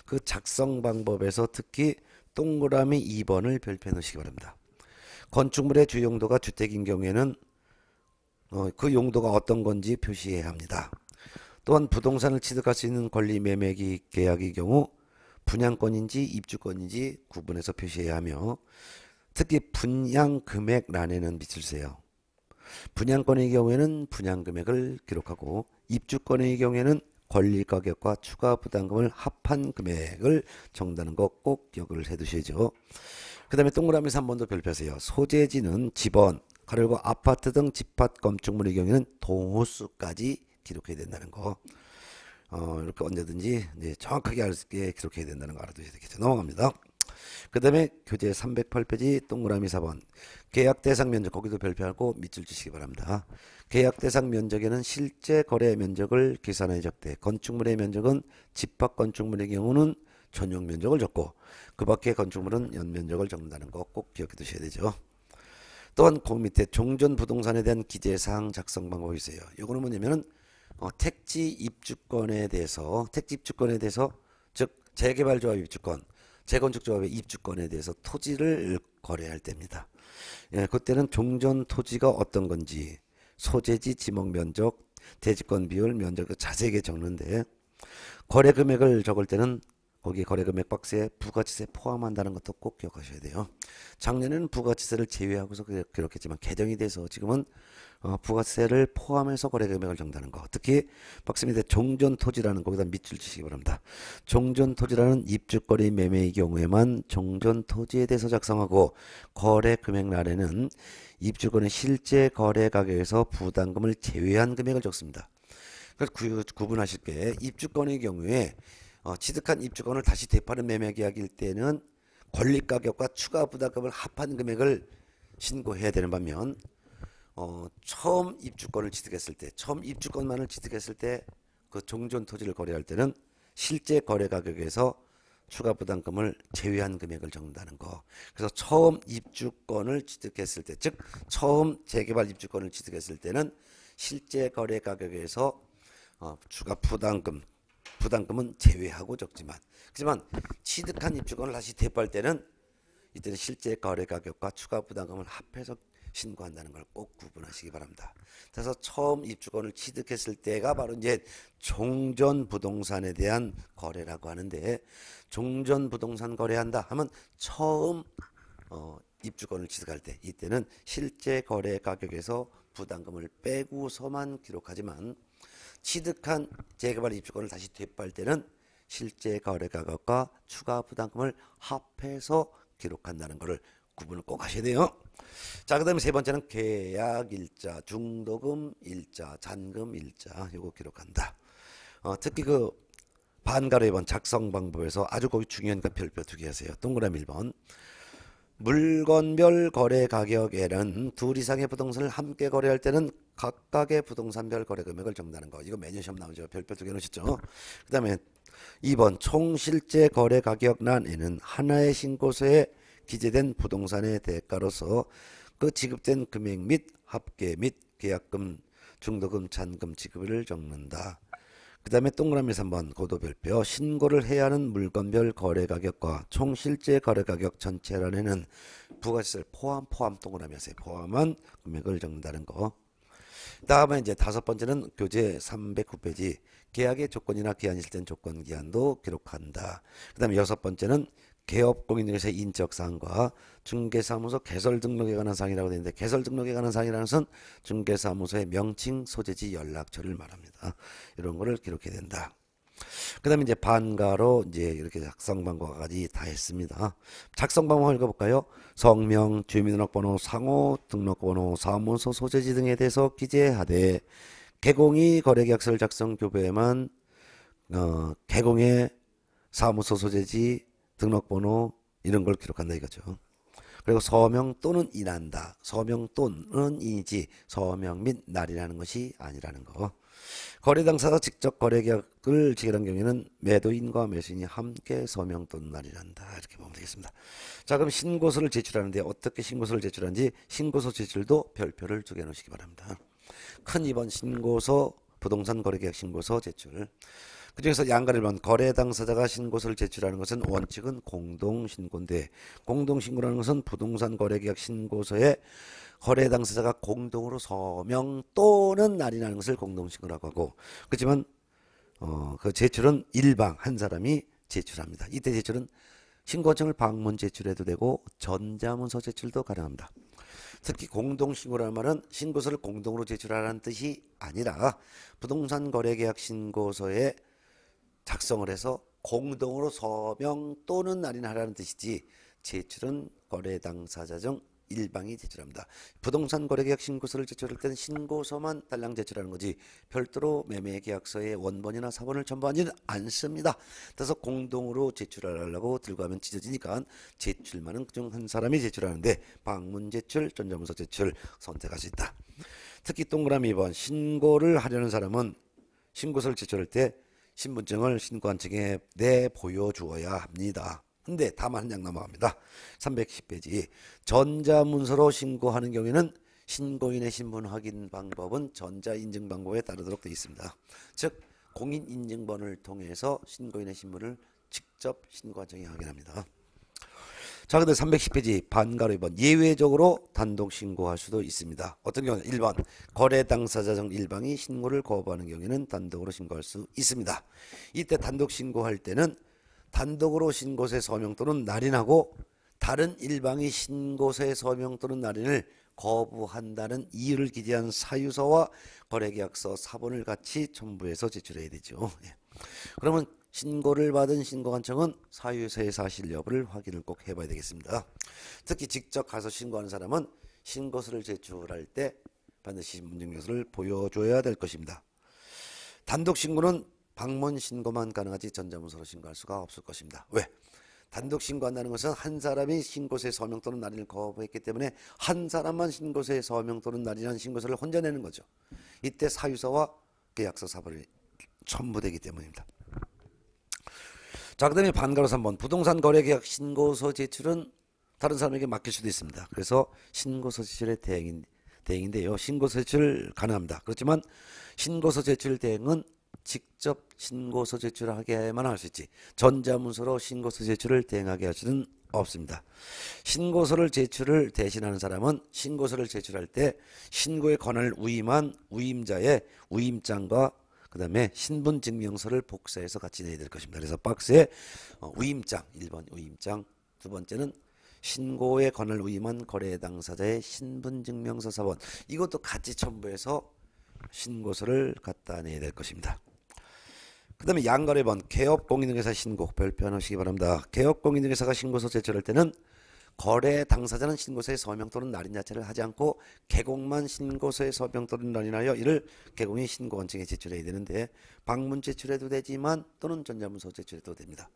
A: 그 작성 방법에서 특히 동그라미 2번을 별표해 놓으시기 바랍니다. 건축물의 주용도가 주택인 경우에는 어, 그 용도가 어떤 건지 표시해야 합니다. 또한 부동산을 취득할 수 있는 권리 매매 계약의 경우 분양권인지 입주권인지 구분해서 표시해야 하며 특히 분양 금액란에는 비을세요 분양권의 경우에는 분양 금액을 기록하고 입주권의 경우에는 권리 가격과 추가 부담금을 합한 금액을 정다는 거꼭 기억을 해 두셔야죠. 그 다음에 동그라미 3번도 별표하세요. 소재지는 집원, 그리고 아파트 등 집합 건축물의 경우에는 동호수까지 기록해야 된다는 거. 어, 이렇게 언제든지 이제 정확하게 알 수 있게 기록해야 된다는 거 알아두셔야 되겠죠. 넘어갑니다. 그 다음에 교재 308페이지 동그라미 4번 계약 대상 면적 거기도 별표하고 밑줄 치시기 바랍니다. 계약 대상 면적에는 실제 거래 면적을 계산해 적되 건축물의 면적은 집합 건축물의 경우는 전용 면적을 적고 그 밖의 건축물은 연면적을 적는다는 거 꼭 기억해 두셔야 되죠. 또한 그 밑에 종전 부동산에 대한 기재사항 작성 방법이 있어요. 이거는 뭐냐면은 어, 택지 입주권에 대해서 택지 입주권에 대해서 즉 재개발 조합 입주권, 재건축 조합의 입주권에 대해서 토지를 거래할 때입니다. 예, 그때는 종전 토지가 어떤 건지 소재지, 지목 면적, 대지권 비율, 면적 자세하게 적는데 거래 금액을 적을 때는 거기 거래금액 박스에 부가치세 포함한다는 것도 꼭 기억하셔야 돼요. 작년에는 부가치세를 제외하고서 그렇겠지만 게 개정이 돼서 지금은 어, 부가치세를 포함해서 거래금액을 정하는 거. 특히 박스 밑에 종전토지라는 거기다 밑줄 치시기 바랍니다. 종전토지라는 입주거리 매매의 경우에만 종전토지에 대해서 작성하고 거래금액 날에는 입주권의 실제 거래 가격에서 부담금을 제외한 금액을 적습니다. 그래서 구분하실 게 입주권의 경우에 어, 취득한 입주권을 다시 되파는 매매 계약일 때는 권리 가격과 추가 부담금을 합한 금액을 신고해야 되는 반면 어, 처음 입주권을 취득했을 때 처음 입주권만을 취득했을 때 그 종전 토지를 거래할 때는 실제 거래 가격에서 추가 부담금을 제외한 금액을 적는다는 거. 그래서 처음 입주권을 취득했을 때, 즉 처음 재개발 입주권을 취득했을 때는 실제 거래 가격에서 어, 추가 부담금 부담금은 제외하고 적지만 그지만 취득한 입주권을 다시 대포할 때는 이때는 실제 거래 가격과 추가 부담금을 합해서 신고한다는 걸 꼭 구분하시기 바랍니다. 그래서 처음 입주권을 취득했을 때가 바로 이제 종전 부동산에 대한 거래라고 하는데 종전 부동산 거래한다 하면 처음 어, 입주권을 취득할 때 이때는 실제 거래 가격에서 부담금을 빼고서만 기록하지만 취득한 재개발 입주권을 다시 되팔 때는 실제 거래 가격과 추가 부담금을 합해서 기록한다는 것을 구분을 꼭 하셔야 돼요. 자, 그 다음에 세 번째는 계약 일자, 중도금 일자, 잔금 일자, 요거 기록한다. 어, 특히 그 반가로 1번 작성 방법에서 아주 거기 중요한니까 별표 두 개 하세요. 동그라미 1번. 물건별 거래 가격에는 둘 이상의 부동산을 함께 거래할 때는 각각의 부동산별 거래 금액을 정하는 거. 이거 매년 시험 나오죠. 별표 두개 넣으셨죠. 그 다음에 2번 총실제 거래 가격란에는 하나의 신고서에 기재된 부동산의 대가로서 그 지급된 금액 및 합계 및 계약금, 중도금, 잔금 지급을 적는다. 그 다음에 동그라미 3번 고도별표 신고를 해야 하는 물건별 거래가격과 총실제 거래가격 전체란에는 부가세를 포함 포함 동그라미 하세요. 포함한 금액을 적는다는 거. 다음에 이제 다섯 번째는 교재 309페이지 계약의 조건이나 기한 이 실전 조건 기한도 기록한다. 그다음에 여섯 번째는 개업공인중개사 인적사항과 중개사무소 개설등록에 관한 사항이라고 되는데 개설등록에 관한 사항이라는 것은 중개사무소의 명칭, 소재지, 연락처를 말합니다. 이런 거를 기록해야 된다. 그다음에 이제 반가로 이제 이렇게 작성 방법까지 다 했습니다. 작성 방법 읽어볼까요? 성명, 주민등록번호, 상호, 등록번호, 사무소 소재지 등에 대해서 기재하되 개공이 거래계약서를 작성 교부에만 어, 개공의 사무소 소재지 등록번호 이런 걸 기록한다 이거죠. 그리고 서명 또는 인한다. 서명 또는 인지 서명 및 날이라는 것이 아니라는 거. 거래 당사가 직접 거래 계약을 체결한 경우에는 매도인과 매수인이 함께 서명 또는 날이란다. 이렇게 보면 되겠습니다. 자, 그럼 신고서를 제출하는데 어떻게 신고서를 제출하는지 신고서 제출도 별표를 두 개 놓으시기 바랍니다. 큰 2번 신고서 부동산 거래 계약 신고서 제출. 그중에서 양가를 보면 거래 당사자가 신고서를 제출하는 것은 원칙은 공동 신고인데 공동 신고라는 것은 부동산 거래 계약 신고서에 거래 당사자가 공동으로 서명 또는 날인하는 것을 공동신고라고 하고 그렇지만 어, 그 제출은 일방 한 사람이 제출합니다. 이때 제출은 신고증을 방문 제출해도 되고 전자문서 제출도 가능합니다. 특히 공동신고라는 말은 신고서를 공동으로 제출하라는 뜻이 아니라 부동산 거래 계약 신고서에 작성을 해서 공동으로 서명 또는 날인하라는 뜻이지 제출은 거래 당사자 중 일방이 제출합니다. 부동산 거래 계약 신고서를 제출할 때는 신고서만 달랑 제출하는 거지 별도로 매매 계약서에 원본이나 사본을 첨부하지는 않습니다. 따라서 공동으로 제출하려고 들고 가면 찢어지니까 제출만은 그중 한 사람이 제출하는데 방문 제출, 전자문서 제출 선택할 수 있다. 특히 동그라미 2번 신고를 하려는 사람은 신고서를 제출할 때 신분증을 신고한 측에 내 보여주어야 합니다. 근데 다만 한장 넘어갑니다. 310페이지. 전자문서로 신고하는 경우에는 신고인의 신분 확인 방법은 전자인증 방법에 따르도록 되어 있습니다. 즉 공인 인증번호 통해서 신고인의 신분을 직접 신고한청에 확인합니다. 자, 근데 310페이지 반가로 2번 예외적으로 단독 신고할 수도 있습니다. 어떤 경우 1번 거래 당사자 정 일방이 신고를 거부하는 경우에는 단독으로 신고할 수 있습니다. 이때 단독 신고할 때는 단독으로 신고세 서명 또는 날인하고 다른 일방이 신고세 서명 또는 날인을 거부한다는 이유를 기재한 사유서와 거래계약서 사본을 같이 첨부해서 제출해야 되죠. 예. 그러면 신고를 받은 신고관청은 사유서의 사실 여부를 확인을 꼭 해봐야 되겠습니다. 특히 직접 가서 신고하는 사람은 신고서를 제출할 때 반드시 문증명서를 보여줘야 될 것입니다. 단독 신고는 방문 신고만 가능하지 전자문서로 신고할 수가 없을 것입니다. 왜? 단독 신고한다는 것은 한 사람이 신고서에 서명 또는 날인을 거부했기 때문에 한 사람만 신고서에 서명 또는 날인한 신고서를 혼자 내는 거죠. 이때 사유서와 계약서 그 사본이 첨부되기 때문입니다. 자, 그 다음에 반가로 3번. 부동산 거래 계약 신고서 제출은 다른 사람에게 맡길 수도 있습니다. 그래서 신고서 제출의 대행인, 대행인데요. 신고서 제출 가능합니다. 그렇지만 신고서 제출 대행은 직접 신고서 제출하게만 할 수 있지 전자문서로 신고서 제출을 대행하게 할 수는 없습니다. 신고서를 제출을 대신하는 사람은 신고서를 제출할 때 신고의 권을 위임한 위임자의 위임장과 그 다음에 신분증명서를 복사해서 같이 내야 될 것입니다. 그래서 박스에 어, 위임장 1번 위임장 두 번째는 신고의 권을 위임한 거래 당사자의 신분증명서 4번 이것도 같이 첨부해서 신고서를 갖다 내야 될 것입니다. 그 다음에 양거래 번 개업공인중개사 신고 별표하시기 바랍니다. 개업공인중개사가 신고서 제출할 때는 거래 당사자는 신고서에 서명 또는 날인 자체를 하지 않고 개공만 신고서에 서명 또는 날인하여 이를 개공이 신고원칙에 제출해야 되는데 방문 제출해도 되지만 또는 전자문서 제출해도 됩니다.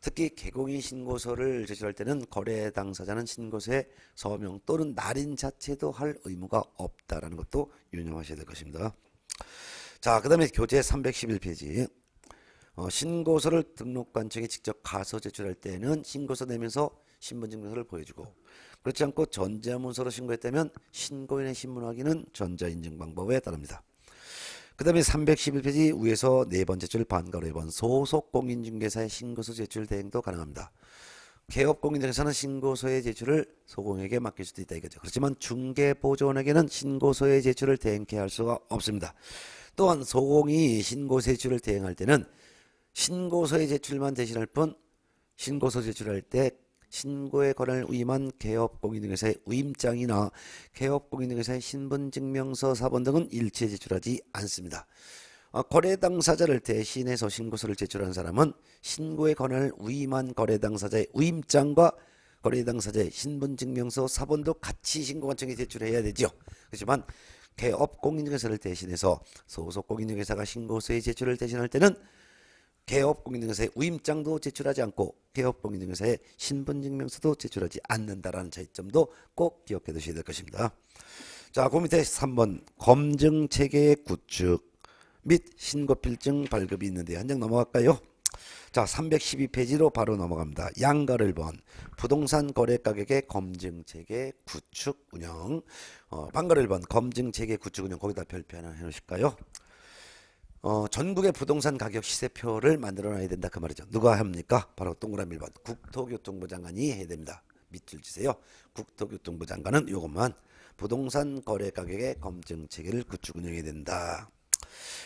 A: 특히 개공인 신고서를 제출할 때는 거래 당사자는 신고서에 서명 또는 날인 자체도 할 의무가 없다라는 것도 유념하셔야 될 것입니다. 자, 그 다음에 교재 311페이지. 어, 신고서를 등록관 청에 직접 가서 제출할 때는 신고서 내면서 신분증명서를 보여주고 그렇지 않고 전자문서로 신고했다면 신고인의 신분 확인은 전자인증 방법에 따릅니다. 그 다음에 311페이지 위에서 네 번째 줄 반가로 1번 소속 공인중개사의 신고서 제출 대행도 가능합니다. 개업 공인중개사는 신고서의 제출을 소공에게 맡길 수도 있다 이거죠. 그렇지만 중개보조원에게는 신고서의 제출을 대행케 할 수가 없습니다. 또한 소공이 신고 제출을 대행할 때는 신고서의 제출만 대신할 뿐 신고서 제출할 때 신고에 관한 위임한 개업공인중개사의 위임장이나 개업공인중개사의 신분증명서 사본 등은 일체 제출하지 않습니다. 아, 거래 당사자를 대신해서 신고서를 제출한 사람은 신고에 관할 위임한 거래 당사자의 위임장과 거래 당사자의 신분증명서 사본도 같이 신고관청에 제출해야 되지 그렇지만 개업 공인중개사를 대신해서 소속 공인중개사가 신고서의 제출을 대신할 때는 개업공인중개사의 위임장도 제출하지 않고 개업공인중개사의 신분증명서도 제출하지 않는다라는 차이점도 꼭 기억해 두셔야 될 것입니다. 자, 그 밑에 3번 검증체계의 구축 및 신고필증 발급이 있는데 한 장 넘어갈까요? 자 312페이지로 바로 넘어갑니다. 양가를 번 부동산 거래 가격의 검증체계 구축 운영 어, 방가를번 검증체계 구축 운영 거기다 별표 하나 해놓으실까요? 어, 전국의 부동산 가격 시세표를 만들어놔야 된다 그 말이죠. 누가 합니까? 바로 동그라미 1번 국토교통부 장관이 해야 됩니다. 밑줄 치세요. 국토교통부 장관은 이것만 부동산 거래 가격의 검증 체계를 구축 운영해야 된다.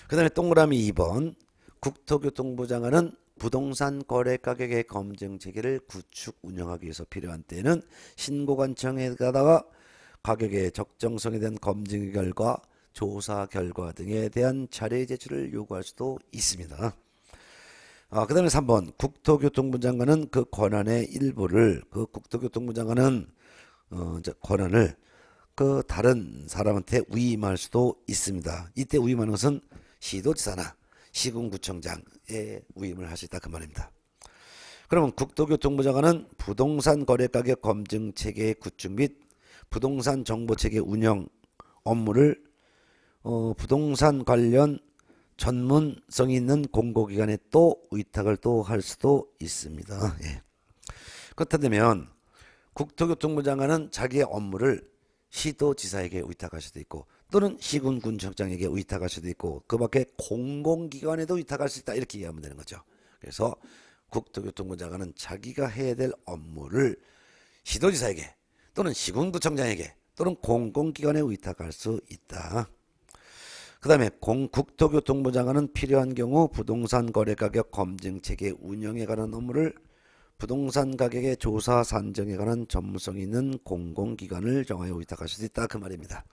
A: 그 다음에 동그라미 2번 국토교통부 장관은 부동산 거래 가격의 검증 체계를 구축 운영하기 위해서 필요한 때는 신고관청에 가다가 가격의 적정성에 대한 검증 결과 조사 결과 등에 대한 자료 제출을 요구할 수도 있습니다. 아, 그 다음에 3번 국토교통부 장관은 그 권한의 일부를 그 국토교통부 장관은 어, 권한을 그 다른 사람한테 위임할 수도 있습니다. 이때 위임하는 것은 시도지사나 시군구청장에 위임을 할수 있다 그 말입니다. 그러면 국토교통부 장관은 부동산 거래 가격 검증 체계 구축 및 부동산 정보 체계 운영 업무를 어, 부동산 관련 전문성 있는 공고기관에 또위탁을또 할 수도 있습니다. 예. 그렇다면 국토교통부 장관은 자기의 업무를 시도지사에게 의탁할 수도 있고 또는 시군군청장에게 의탁할 수도 있고 그 밖에 공공기관에도 의탁할 수 있다 이렇게 이해하면 되는 거죠. 그래서 국토교통부 장관은 자기가 해야 될 업무를 시도지사에게 또는 시군구청장에게 또는 공공기관에 의탁할 수 있다. 그 다음에 국토교통부 장관은 필요한 경우 부동산 거래가격 검증체계 운영에 관한 업무를 부동산 가격의 조사 산정에 관한 전문성 있는 공공기관을 정하여 위탁할실수 있다 그 말입니다.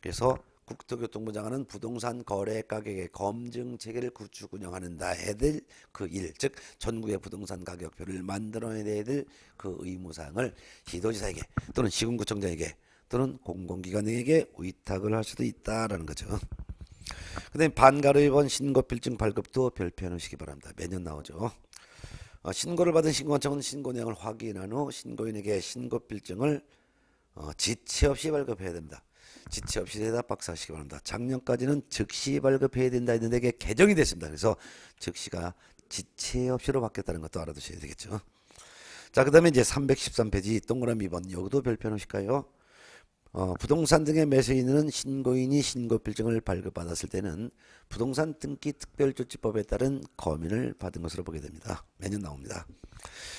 A: 그래서 국토교통부 장관은 부동산 거래 가격의 검증 체계를 구축 운영하는다 해들 그 일 즉 전국의 부동산 가격표를 만들어내야 될 그 의무사항을 시도지사에게 또는 시군구청장에게 또는 공공기관에게 위탁을 할 수도 있다라는 거죠. 그다음에 반가로 1번 신고필증 발급도 별표해놓으시기 바랍니다. 매년 나오죠. 어, 신고를 받은 신고청은 신고 내용을 확인한 후 신고인에게 신고필증을 어, 지체 없이 발급해야 됩니다. 지체 없이 대답 박사하시기 바랍니다. 작년까지는 즉시 발급해야 된다 했는데 이게 개정이 됐습니다. 그래서 즉시가 지체 없이로 바뀌었다는 것도 알아두셔야 되겠죠. 자, 그 다음에 이제 313페이지 동그라미 2번 여기도 별표 놓으실까요? 어, 부동산 등에 매수인은 신고인이 신고필증을 발급받았을 때는 부동산 등기 특별조치법에 따른 검인을 받은 것으로 보게 됩니다. 매년 나옵니다.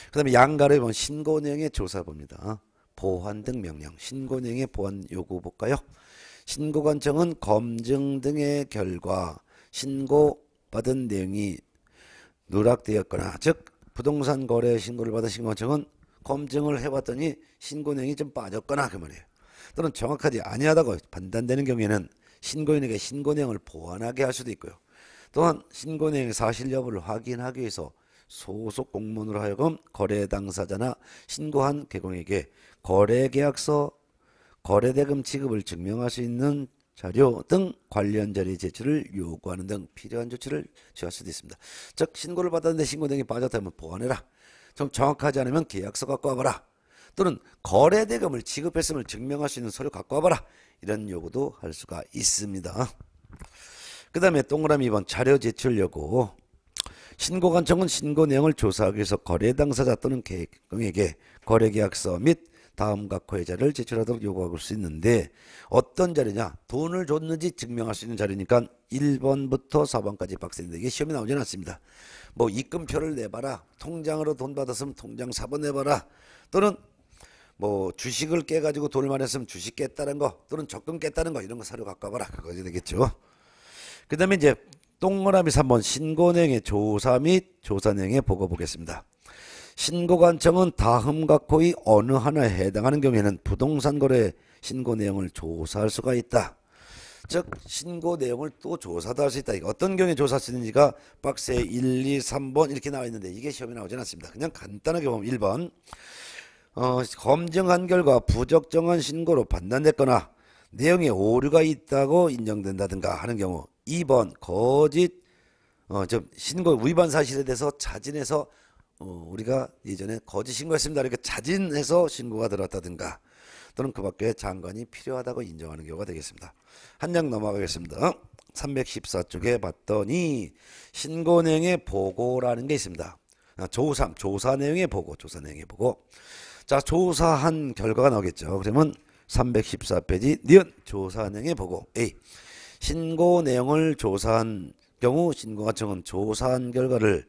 A: 그 다음에 양가를 보면 신고내용의 조사 봅니다. 보완 등 명령, 신고내용의 보완 요구 볼까요? 신고관청은 검증 등의 결과 신고받은 내용이 누락되었거나 즉 부동산 거래 신고를 받은 신고관청은 검증을 해봤더니 신고 내용이 좀 빠졌거나 그 말이에요. 또는 정확하지 아니하다고 판단되는 경우에는 신고인에게 신고 내용을 보완하게 할 수도 있고요. 또한 신고 내용의 사실 여부를 확인하기 위해서 소속 공문으로 하여금 거래 당사자나 신고한 개공에게 거래 계약서, 거래 대금 지급을 증명할 수 있는 자료 등 관련 자료 제출을 요구하는 등 필요한 조치를 취할 수도 있습니다. 즉 신고를 받았는데 신고 내용이 빠졌다면 보완해라. 좀 정확하지 않으면 계약서 갖고 와봐라. 또는 거래 대금을 지급했음을 증명할 수 있는 서류 갖고 와봐라 이런 요구도 할 수가 있습니다. 그 다음에 동그라미 2번 자료 제출 요구 신고관청은 신고 내용을 조사하기 위해서 거래 당사자 또는 계획금에게 거래계약서 및다음각호래자를 제출하도록 요구할 수 있는데 어떤 자료냐 돈을 줬는지 증명할 수 있는 자료니까 1번부터 4번까지 박스인데 이게 시험에 나오진 않습니다 뭐 입금표를 내봐라 통장으로 돈 받았으면 통장 4번 내봐라 또는 뭐 주식을 깨가지고 돈을 마련했으면 주식 깼다는 거 또는 적금 깼다는 거 이런 거 사료 갖고 와봐라 그거지 되겠죠. 그 다음에 이제 동그라미 3번 신고은행의 조사 및 조산행의 보고 보겠습니다. 신고관청은 다음과 코의 어느 하나에 해당하는 경우에는 부동산 거래 신고 내용을 조사할 수가 있다. 즉 신고 내용을 또 조사도 할 수 있다. 이거 어떤 경우에 조사할 수 있는지가 박스에 1, 2, 3번 이렇게 나와 있는데 이게 시험에 나오지 않습니다. 그냥 간단하게 보면 1번 어, 검증한 결과 부적정한 신고로 판단됐거나 내용에 오류가 있다고 인정된다든가 하는 경우 2번 거짓 어, 좀 신고 위반 사실에 대해서 자진해서 어, 우리가 예전에 거짓 신고했습니다. 이렇게 자진해서 신고가 들어왔다든가 또는 그 밖에 장관이 필요하다고 인정하는 경우가 되겠습니다. 한 장 넘어가겠습니다. 314쪽에 봤더니 신고 내용의 보고라는 게 있습니다. 아, 조사, 조사 내용의 보고, 조사 내용의 보고. 자, 조사한 결과가 나오겠죠. 그러면 314페이지 니은 조사 내용의 보고 A. 신고 내용을 조사한 경우 신고하정은 조사한 결과를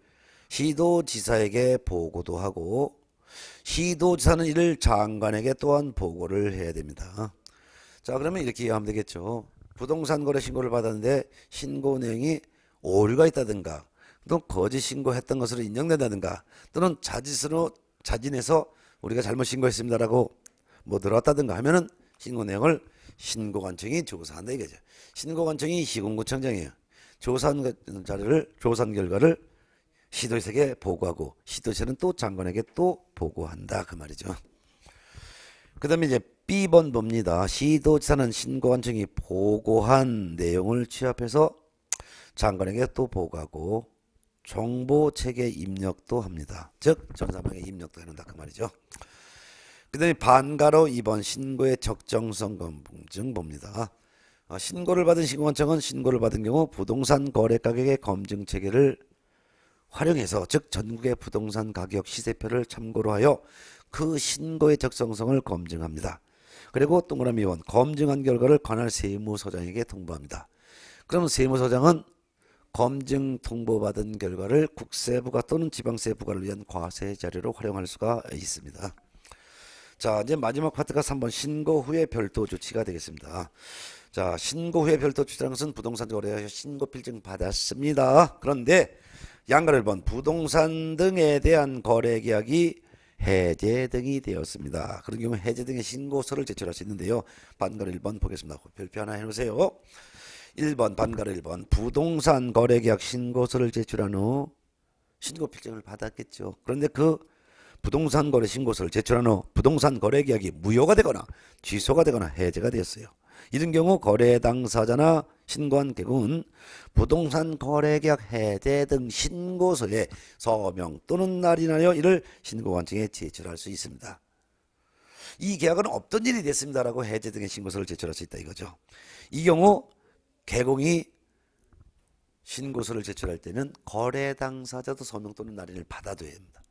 A: 시도지사에게 보고도 하고 시도지사는 이를 장관에게 또한 보고를 해야 됩니다. 자 그러면 이렇게 이해하면 되겠죠. 부동산 거래 신고를 받았는데 신고 내용이 오류가 있다든가 또 거짓 신고했던 것으로 인정된다든가 또는 자진으로 자진해서 우리가 잘못 신고했습니다라고 뭐 들어왔다든가 하면은 신고 내용을 신고관청이 조사한다 이거죠. 신고관청이 시군구청장이에요. 조사한 자료를 조사한 결과를 시도시에게 보고하고 시도시는 또 장관에게 또 보고한다 그 말이죠. 그다음에 이제 B번 봅니다. 시도지사는 신고관청이 보고한 내용을 취합해서 장관에게 또 보고하고 정보 체계 입력도 합니다. 즉 전산망에 입력도 해놓는다 그 말이죠. 그 다음에 반가로 이번 신고의 적정성 검증 봅니다. 어, 신고를 받은 신고원청은 신고를 받은 경우 부동산 거래 가격의 검증 체계를 활용해서 즉 전국의 부동산 가격 시세표를 참고로 하여 그 신고의 적정성을 검증합니다. 그리고 동그라미 원 검증한 결과를 관할 세무서장에게 통보합니다. 그럼 세무서장은 검증 통보받은 결과를 국세부가 또는 지방세 부과를 위한 과세 자료로 활용할 수가 있습니다. 자 이제 마지막 파트가 3번 신고 후에 별도 조치가 되겠습니다. 자 신고 후에 별도 조치라는 것은 부동산 거래에 신고 필증 받았습니다. 그런데 양가를 번 부동산 등에 대한 거래 계약이 해제 등이 되었습니다. 그런 경우 해제 등의 신고서를 제출할 수 있는데요. 반걸 1번 보겠습니다. 그 별표 하나 해놓으세요. 1번 반가로 1번 부동산 거래계약 신고서를 제출한 후 신고 필증을 받았겠죠. 그런데 그 부동산 거래 신고서를 제출한 후 부동산 거래 계약이 무효가 되거나 취소가 되거나 해제가 되었어요. 이런 경우 거래 당사자나 신고한 개국은 부동산 거래 계약 해제 등 신고서에 서명 또는 날인하여 이를 신고관청에 제출할 수 있습니다. 이 계약은 없던 일이 됐습니다라고 해제 등의 신고서를 제출할 수 있다 이거죠. 이 경우 개공이 신고서를 제출할 때는 거래 당사자도 서명 또는 날인을 받아둬야 됩니다.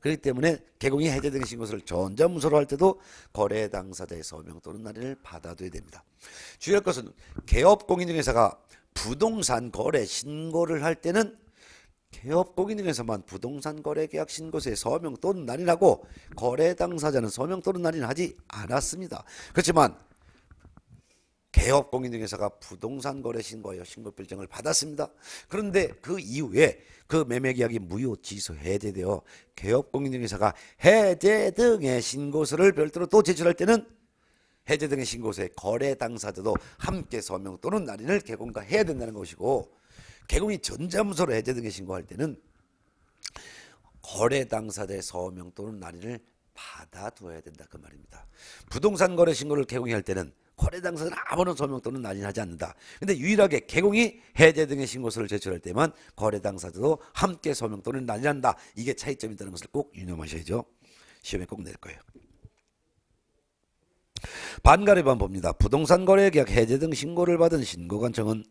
A: 그렇기 때문에 개공이 해제된 신고서를 전자문서로 할 때도 거래 당사자의 서명 또는 날인을 받아둬야 됩니다. 주의할 것은 개업공인중개사가 부동산 거래 신고를 할 때는 개업공인중개사만 부동산 거래 계약 신고서에 서명 또는 날인하고 거래 당사자는 서명 또는 날인하지 않았습니다. 그렇지만 개업공인중개사가 부동산 거래 신고하여 신고필증을 받았습니다. 그런데 그 이후에 그 매매계약이 무효 취소 해제되어 개업공인중개사가 해제 등의 신고서를 별도로 또 제출할 때는 해제 등의 신고서에 거래 당사자도 함께 서명 또는 날인을 개공과 해야 된다는 것이고 개공이 전자문서로 해제 등의 신고할 때는 거래 당사자의 서명 또는 날인을 받아두어야 된다 그 말입니다. 부동산 거래 신고를 개공할 때는 거래당사자는 아무런 서명 또는 난인하지 않는다. 근데 유일하게 개공이 해제 등의 신고서를 제출할 때만 거래당사자도 함께 서명 또는 난인한다 이게 차이점이라는 것을 꼭 유념하셔야죠. 시험에 꼭 낼 거예요. 반가의 반법니다 부동산 거래 계약 해제 등 신고를 받은 신고관청은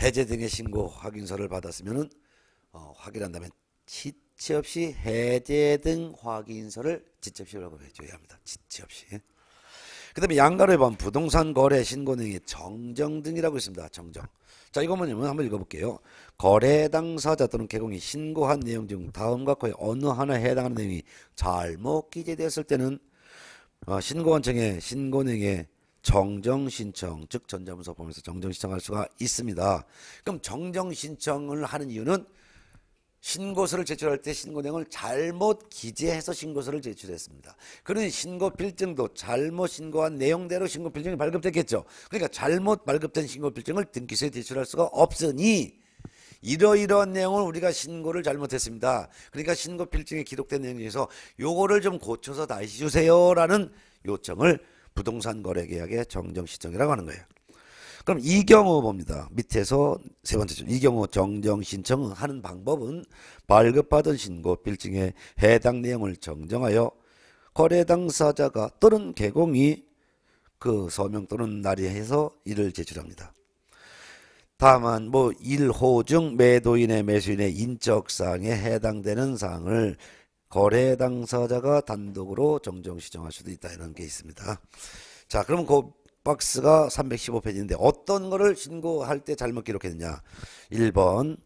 A: 해제 등의 신고 확인서를 받았으면은 어, 확인한 다면 지체 없이 해제 등 확인서를 지체 없이라고 해줘야 합니다. 지체 없이. 그다음에 양가로에 보 부동산 거래 신고 등이 정정 등이라고 있습니다. 정정. 자, 이거만 한번 읽어볼게요. 거래 당사자 또는 개공이 신고한 내용 중 다음과 거의 어느 하나 에 해당하는 내용이 잘못 기재되었을 때는 어, 신고원 청에 신고능에 정정 신청 즉 전자문서 보면서 정정 신청할 수가 있습니다. 그럼 정정 신청을 하는 이유는 신고서를 제출할 때 신고 내용을 잘못 기재해서 신고서를 제출했습니다. 그러 신고 필증도 잘못 신고한 내용대로 신고 필증이 발급됐겠죠. 그러니까 잘못 발급된 신고 필증을 등기소에 제출할 수가 없으니 이러이러한 내용을 우리가 신고를 잘못했습니다. 그러니까 신고 필증에 기록된 내용 중에서 요거를 좀 고쳐서 다시 주세요라는 요청을 부동산 거래 계약의 정정 시청이라고 하는 거예요. 그럼 이경우 봅니다. 밑에서 세 번째 줄 이경우 정정 신청을 하는 방법은 발급받은 신고 필증에 해당 내용을 정정하여 거래 당사자가 또는 개공이 그 서명 또는 날이해서 이를 제출합니다. 다만 뭐 일호 중 매도인의 매수인의 인적 사항에 해당되는 사항을 거래 당사자가 단독으로 정정 시정할 수도 있다 이런 게 있습니다. 자, 그럼 그 박스가 315페이지인데 어떤 거를 신고할 때 잘못 기록했느냐. 1번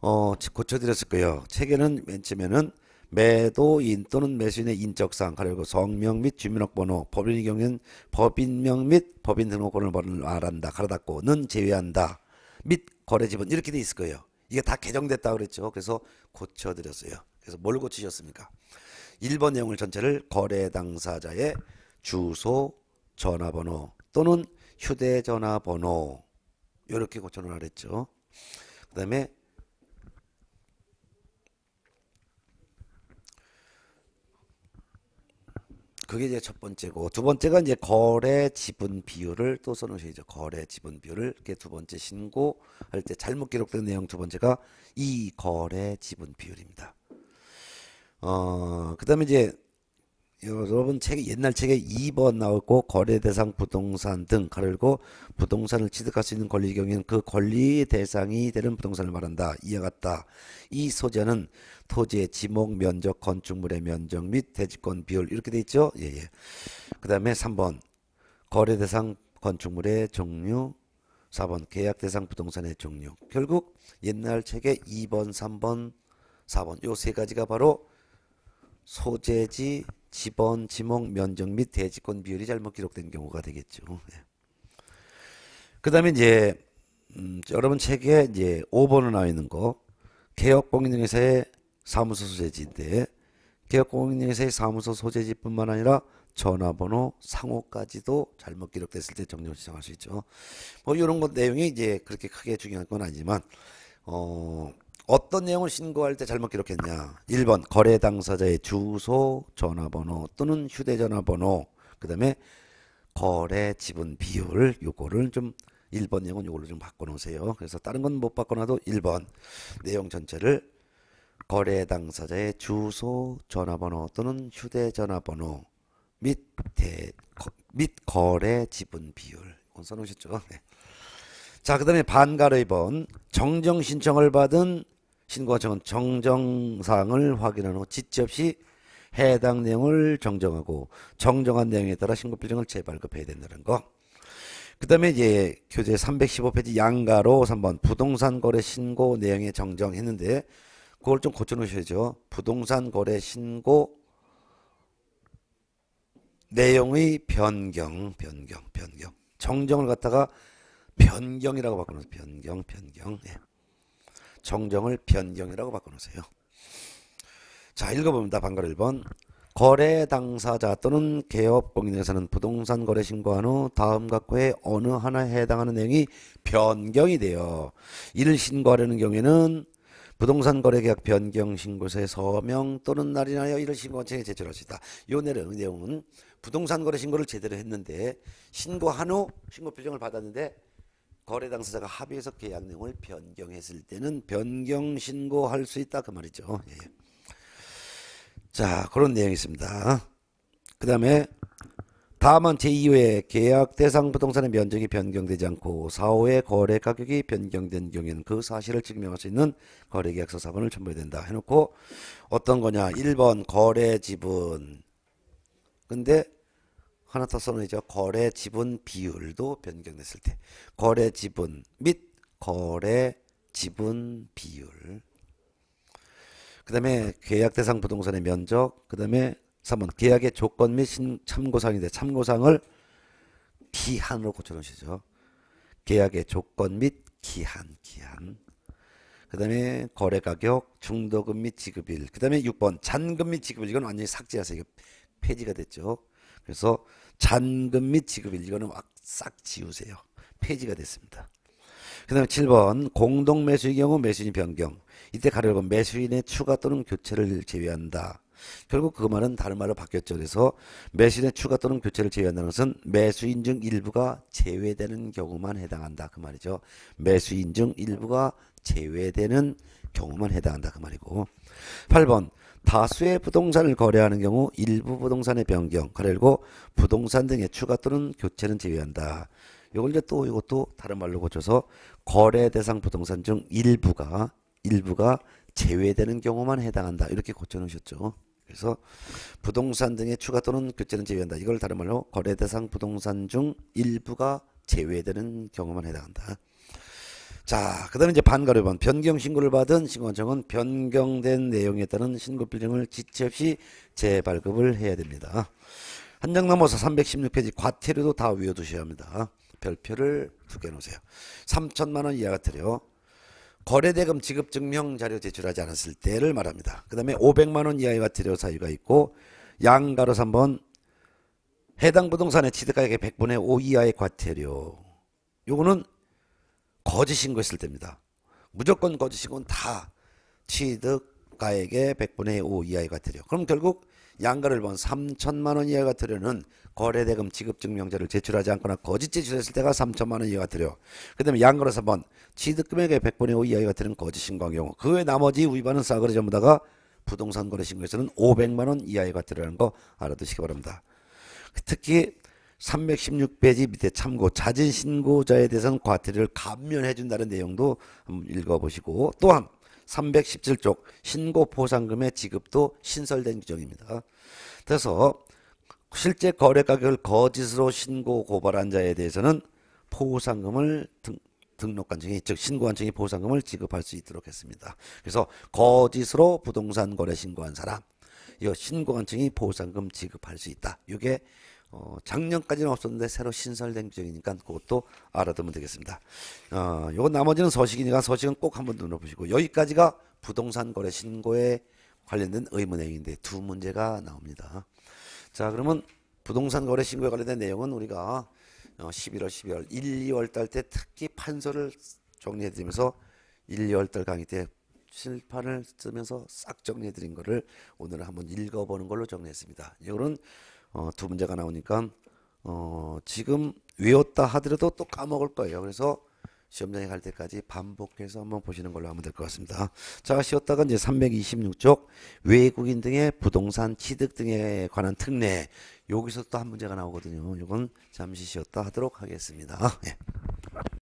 A: 어, 고쳐드렸을 거예요. 책에는 맨 처음에는 매도인 또는 매수인의 인적사항 가리고 성명 및 주민등록번호 법인의 경우에는 법인명 및 법인등록번호를 말한다. 가로닫고는 제외한다. 및 거래지분 이렇게 돼 있을 거예요. 이게 다 개정됐다 그랬죠. 그래서 고쳐드렸어요. 그래서 뭘 고치셨습니까? 1번 내용을 전체를 거래 당사자의 주소, 전화번호 또는 휴대전화번호 이렇게 고쳐놓으라 그랬죠. 그 다음에 그게 이제 첫 번째고 두 번째가 이제 거래 지분 비율을 또 써놓으셔야죠. 거래 지분 비율을 이게 렇두 번째 신고할 때 잘못 기록된 내용 두 번째가 이 거래 지분 비율입니다. 어, 그 다음에 이제 여러분 책에 옛날 책에 2번 나왔고 거래 대상 부동산 등 가르고 부동산을 취득할 수 있는 권리 경우에는 그 권리 대상이 되는 부동산을 말한다. 이와 같다. 이 소재는 토지의 지목, 면적, 건축물의 면적 및 대지권 비율 이렇게 돼 있죠. 예, 예. 그다음에 3번 거래 대상 건축물의 종류 4번 계약 대상 부동산의 종류 결국 옛날 책에 2번, 3번, 4번 요 세 가지가 바로 소재지 지번, 지목 면적 및 대지권 비율이 잘못 기록된 경우가 되겠죠. 예. 그다음에 이제 음, 여러분 책에 이제 5번으로 나와 있는 거 개혁공인중개사의 사무소 소재지인데 개혁공인중개사의 사무소 소재지뿐만 아니라 전화번호 상호까지도 잘못 기록됐을 때 정정 신청할 수 있죠. 뭐 이런 것 내용이 이제 그렇게 크게 중요한 건 아니지만 어 어떤 내용을 신고할 때 잘못 기록했냐? 1번 거래 당사자의 주소, 전화번호 또는 휴대전화 번호, 그 다음에 거래 지분 비율 요거를 좀 1번 내용은 요걸로 좀 바꿔놓으세요. 그래서 다른 건 못 바꿔놔도 1번 내용 전체를 거래 당사자의 주소, 전화번호 또는 휴대전화번호 및, 대, 거, 및 거래 지분 비율 써놓으셨죠? 네. 자, 그 다음에 반가로 2번 정정 신청을 받은 신고 과청은 정정사항을 확인한 후 지체 없이 해당 내용을 정정하고 정정한 내용에 따라 신고 필증을 재발급해야 된다는 거. 그 다음에 이제 교재 315페이지 양가로 3번 부동산 거래 신고 내용에 정정했는데 그걸 좀 고쳐놓으셔야죠. 부동산 거래 신고 내용의 변경, 변경, 변경. 정정을 갖다가 변경이라고 바꾸는 변경, 변경. 예. 정정을 변경이라고 바꿔놓으세요. 자, 읽어봅니다. 방글 1번. 거래 당사자 또는 개업 공인회사는 부동산 거래 신고한 후 다음 각호의 어느 하나에 해당하는 행위 변경이 되어 이를 신고하려는 경우에는 부동산 거래 계약 변경 신고서에 서명 또는 날인하여 이를 신고청에 제출할 수다요 내용은 부동산 거래 신고를 제대로 했는데 신고한 후 신고 표정을 받았는데 거래 당사자가 합의해서 계약 그 내용을 변경했을 때는 변경 신고할 수 있다 그 말이죠. 예. 자 그런 내용이 있습니다. 그 다음에 다만 제2회 계약 대상 부동산의 면적이 변경되지 않고 4호의 거래 가격이 변경된 경우에는 그 사실을 증명할 수 있는 거래계약서 사본을 첨부해야 된다 해놓고 어떤 거냐 1번 거래 지분 근데 하나 더 써놓이죠. 거래 지분 비율도 변경됐을 때 거래 지분 및 거래 지분 비율 그 다음에 계약 대상 부동산의 면적 그 다음에 3번 계약의 조건 및 참고사항인데 참고사항을 기한으로 고쳐놓으시죠. 계약의 조건 및 기한 기한 그 다음에 거래가격 중도금 및 지급일 그 다음에 6번 잔금 및 지급일 이건 완전히 삭제해서 이게 폐지가 됐죠. 그래서 잔금 및 지급일 이거는 싹 지우세요. 폐지가 됐습니다. 그 다음에 7번 공동 매수의 경우 매수인 변경 이때 가려면 매수인의 추가 또는 교체를 제외한다. 결국 그 말은 다른 말로 바뀌었죠. 그래서 매수인의 추가 또는 교체를 제외한다는 것은 매수인 중 일부가 제외되는 경우만 해당한다. 그 말이죠. 매수인 중 일부가 제외되는 경우만 해당한다. 그 말이고 8번 다수의 부동산을 거래하는 경우 일부 부동산의 변경, 그리고 부동산 등의 추가 또는 교체는 제외한다. 요걸 이제 또 이것도 다른 말로 고쳐서 거래 대상 부동산 중 일부가 일부가 제외되는 경우만 해당한다. 이렇게 고쳐 놓으셨죠. 그래서 부동산 등의 추가 또는 교체는 제외한다. 이걸 다른 말로 거래 대상 부동산 중 일부가 제외되는 경우만 해당한다. 자, 그 다음에 이제 반가로 번 변경 신고를 받은 신고청은 변경된 내용에 따른 신고 필증을 지체 없이 재발급을 해야 됩니다. 한 장 넘어서 316페이지 과태료도 다 외워두셔야 합니다. 별표를 두 개 놓으세요. 3천만원 이하과 태료. 거래대금 지급증명 자료 제출하지 않았을 때를 말합니다. 그 다음에 500만원 이하의 과태료 사유가 있고 양가로 3번 해당 부동산의 취득가액의 100분의 5 이하의 과태료. 요거는 거짓 인고했을 때입니다. 무조건 거짓 신고다 취득가액의 100분의 5 이하가 되려. 그럼 결국 양가를 본 3천만 원 이하가 되려는 거래대금 지급증명자를 제출하지 않거나 거짓 제출했을 때가 3천만 원 이하가 되려. 그 다음에 양가로서 번 취득금액의 100분의 5 이하가 되는 거짓 신고한 경우 그 외 나머지 위반은 싸그리 전부 다가 부동산 거래 신고에서는 500만 원 이하의 과태료는거 알아두시기 바랍니다. 특히 316페이지 밑에 참고 자진 신고자에 대해서는 과태료를 감면해 준다는 내용도 한번 읽어보시고 또한 317쪽 신고 보상금의 지급도 신설된 규정입니다. 그래서 실제 거래 가격을 거짓으로 신고 고발한 자에 대해서는 보상금을 등, 등록 관청이 즉신고 관청이 보상금을 지급할 수 있도록 했습니다. 그래서 거짓으로 부동산 거래 신고한 사람 이신고 관청이 보상금 지급할 수 있다. 이게 어, 작년까지는 없었는데 새로 신설된 규정이니까 그것도 알아두면 되겠습니다. 어, 요건 나머지는 서식이니까 서식은 꼭 한번 눌러보시고 여기까지가 부동산 거래 신고에 관련된 의무 내용인데 두 문제가 나옵니다. 자 그러면 부동산 거래 신고에 관련된 내용은 우리가 11월, 어, 12월, 1, 2월 달 때 특히 판서를 정리해 드리면서 1, 2월 달 강의 때 실판을 쓰면서 싹 정리해 드린 거를 오늘 한번 읽어보는 걸로 정리했습니다. 이거는 어, 두 문제가 나오니까 어, 지금 외웠다 하더라도 또 까먹을 거예요. 그래서 시험장에 갈 때까지 반복해서 한번 보시는 걸로 하면 될 것 같습니다. 자, 쉬었다가 이제 326쪽 외국인 등의 부동산 취득 등에 관한 특례 여기서 또 한 문제가 나오거든요. 이건 잠시 쉬었다 하도록 하겠습니다. 예.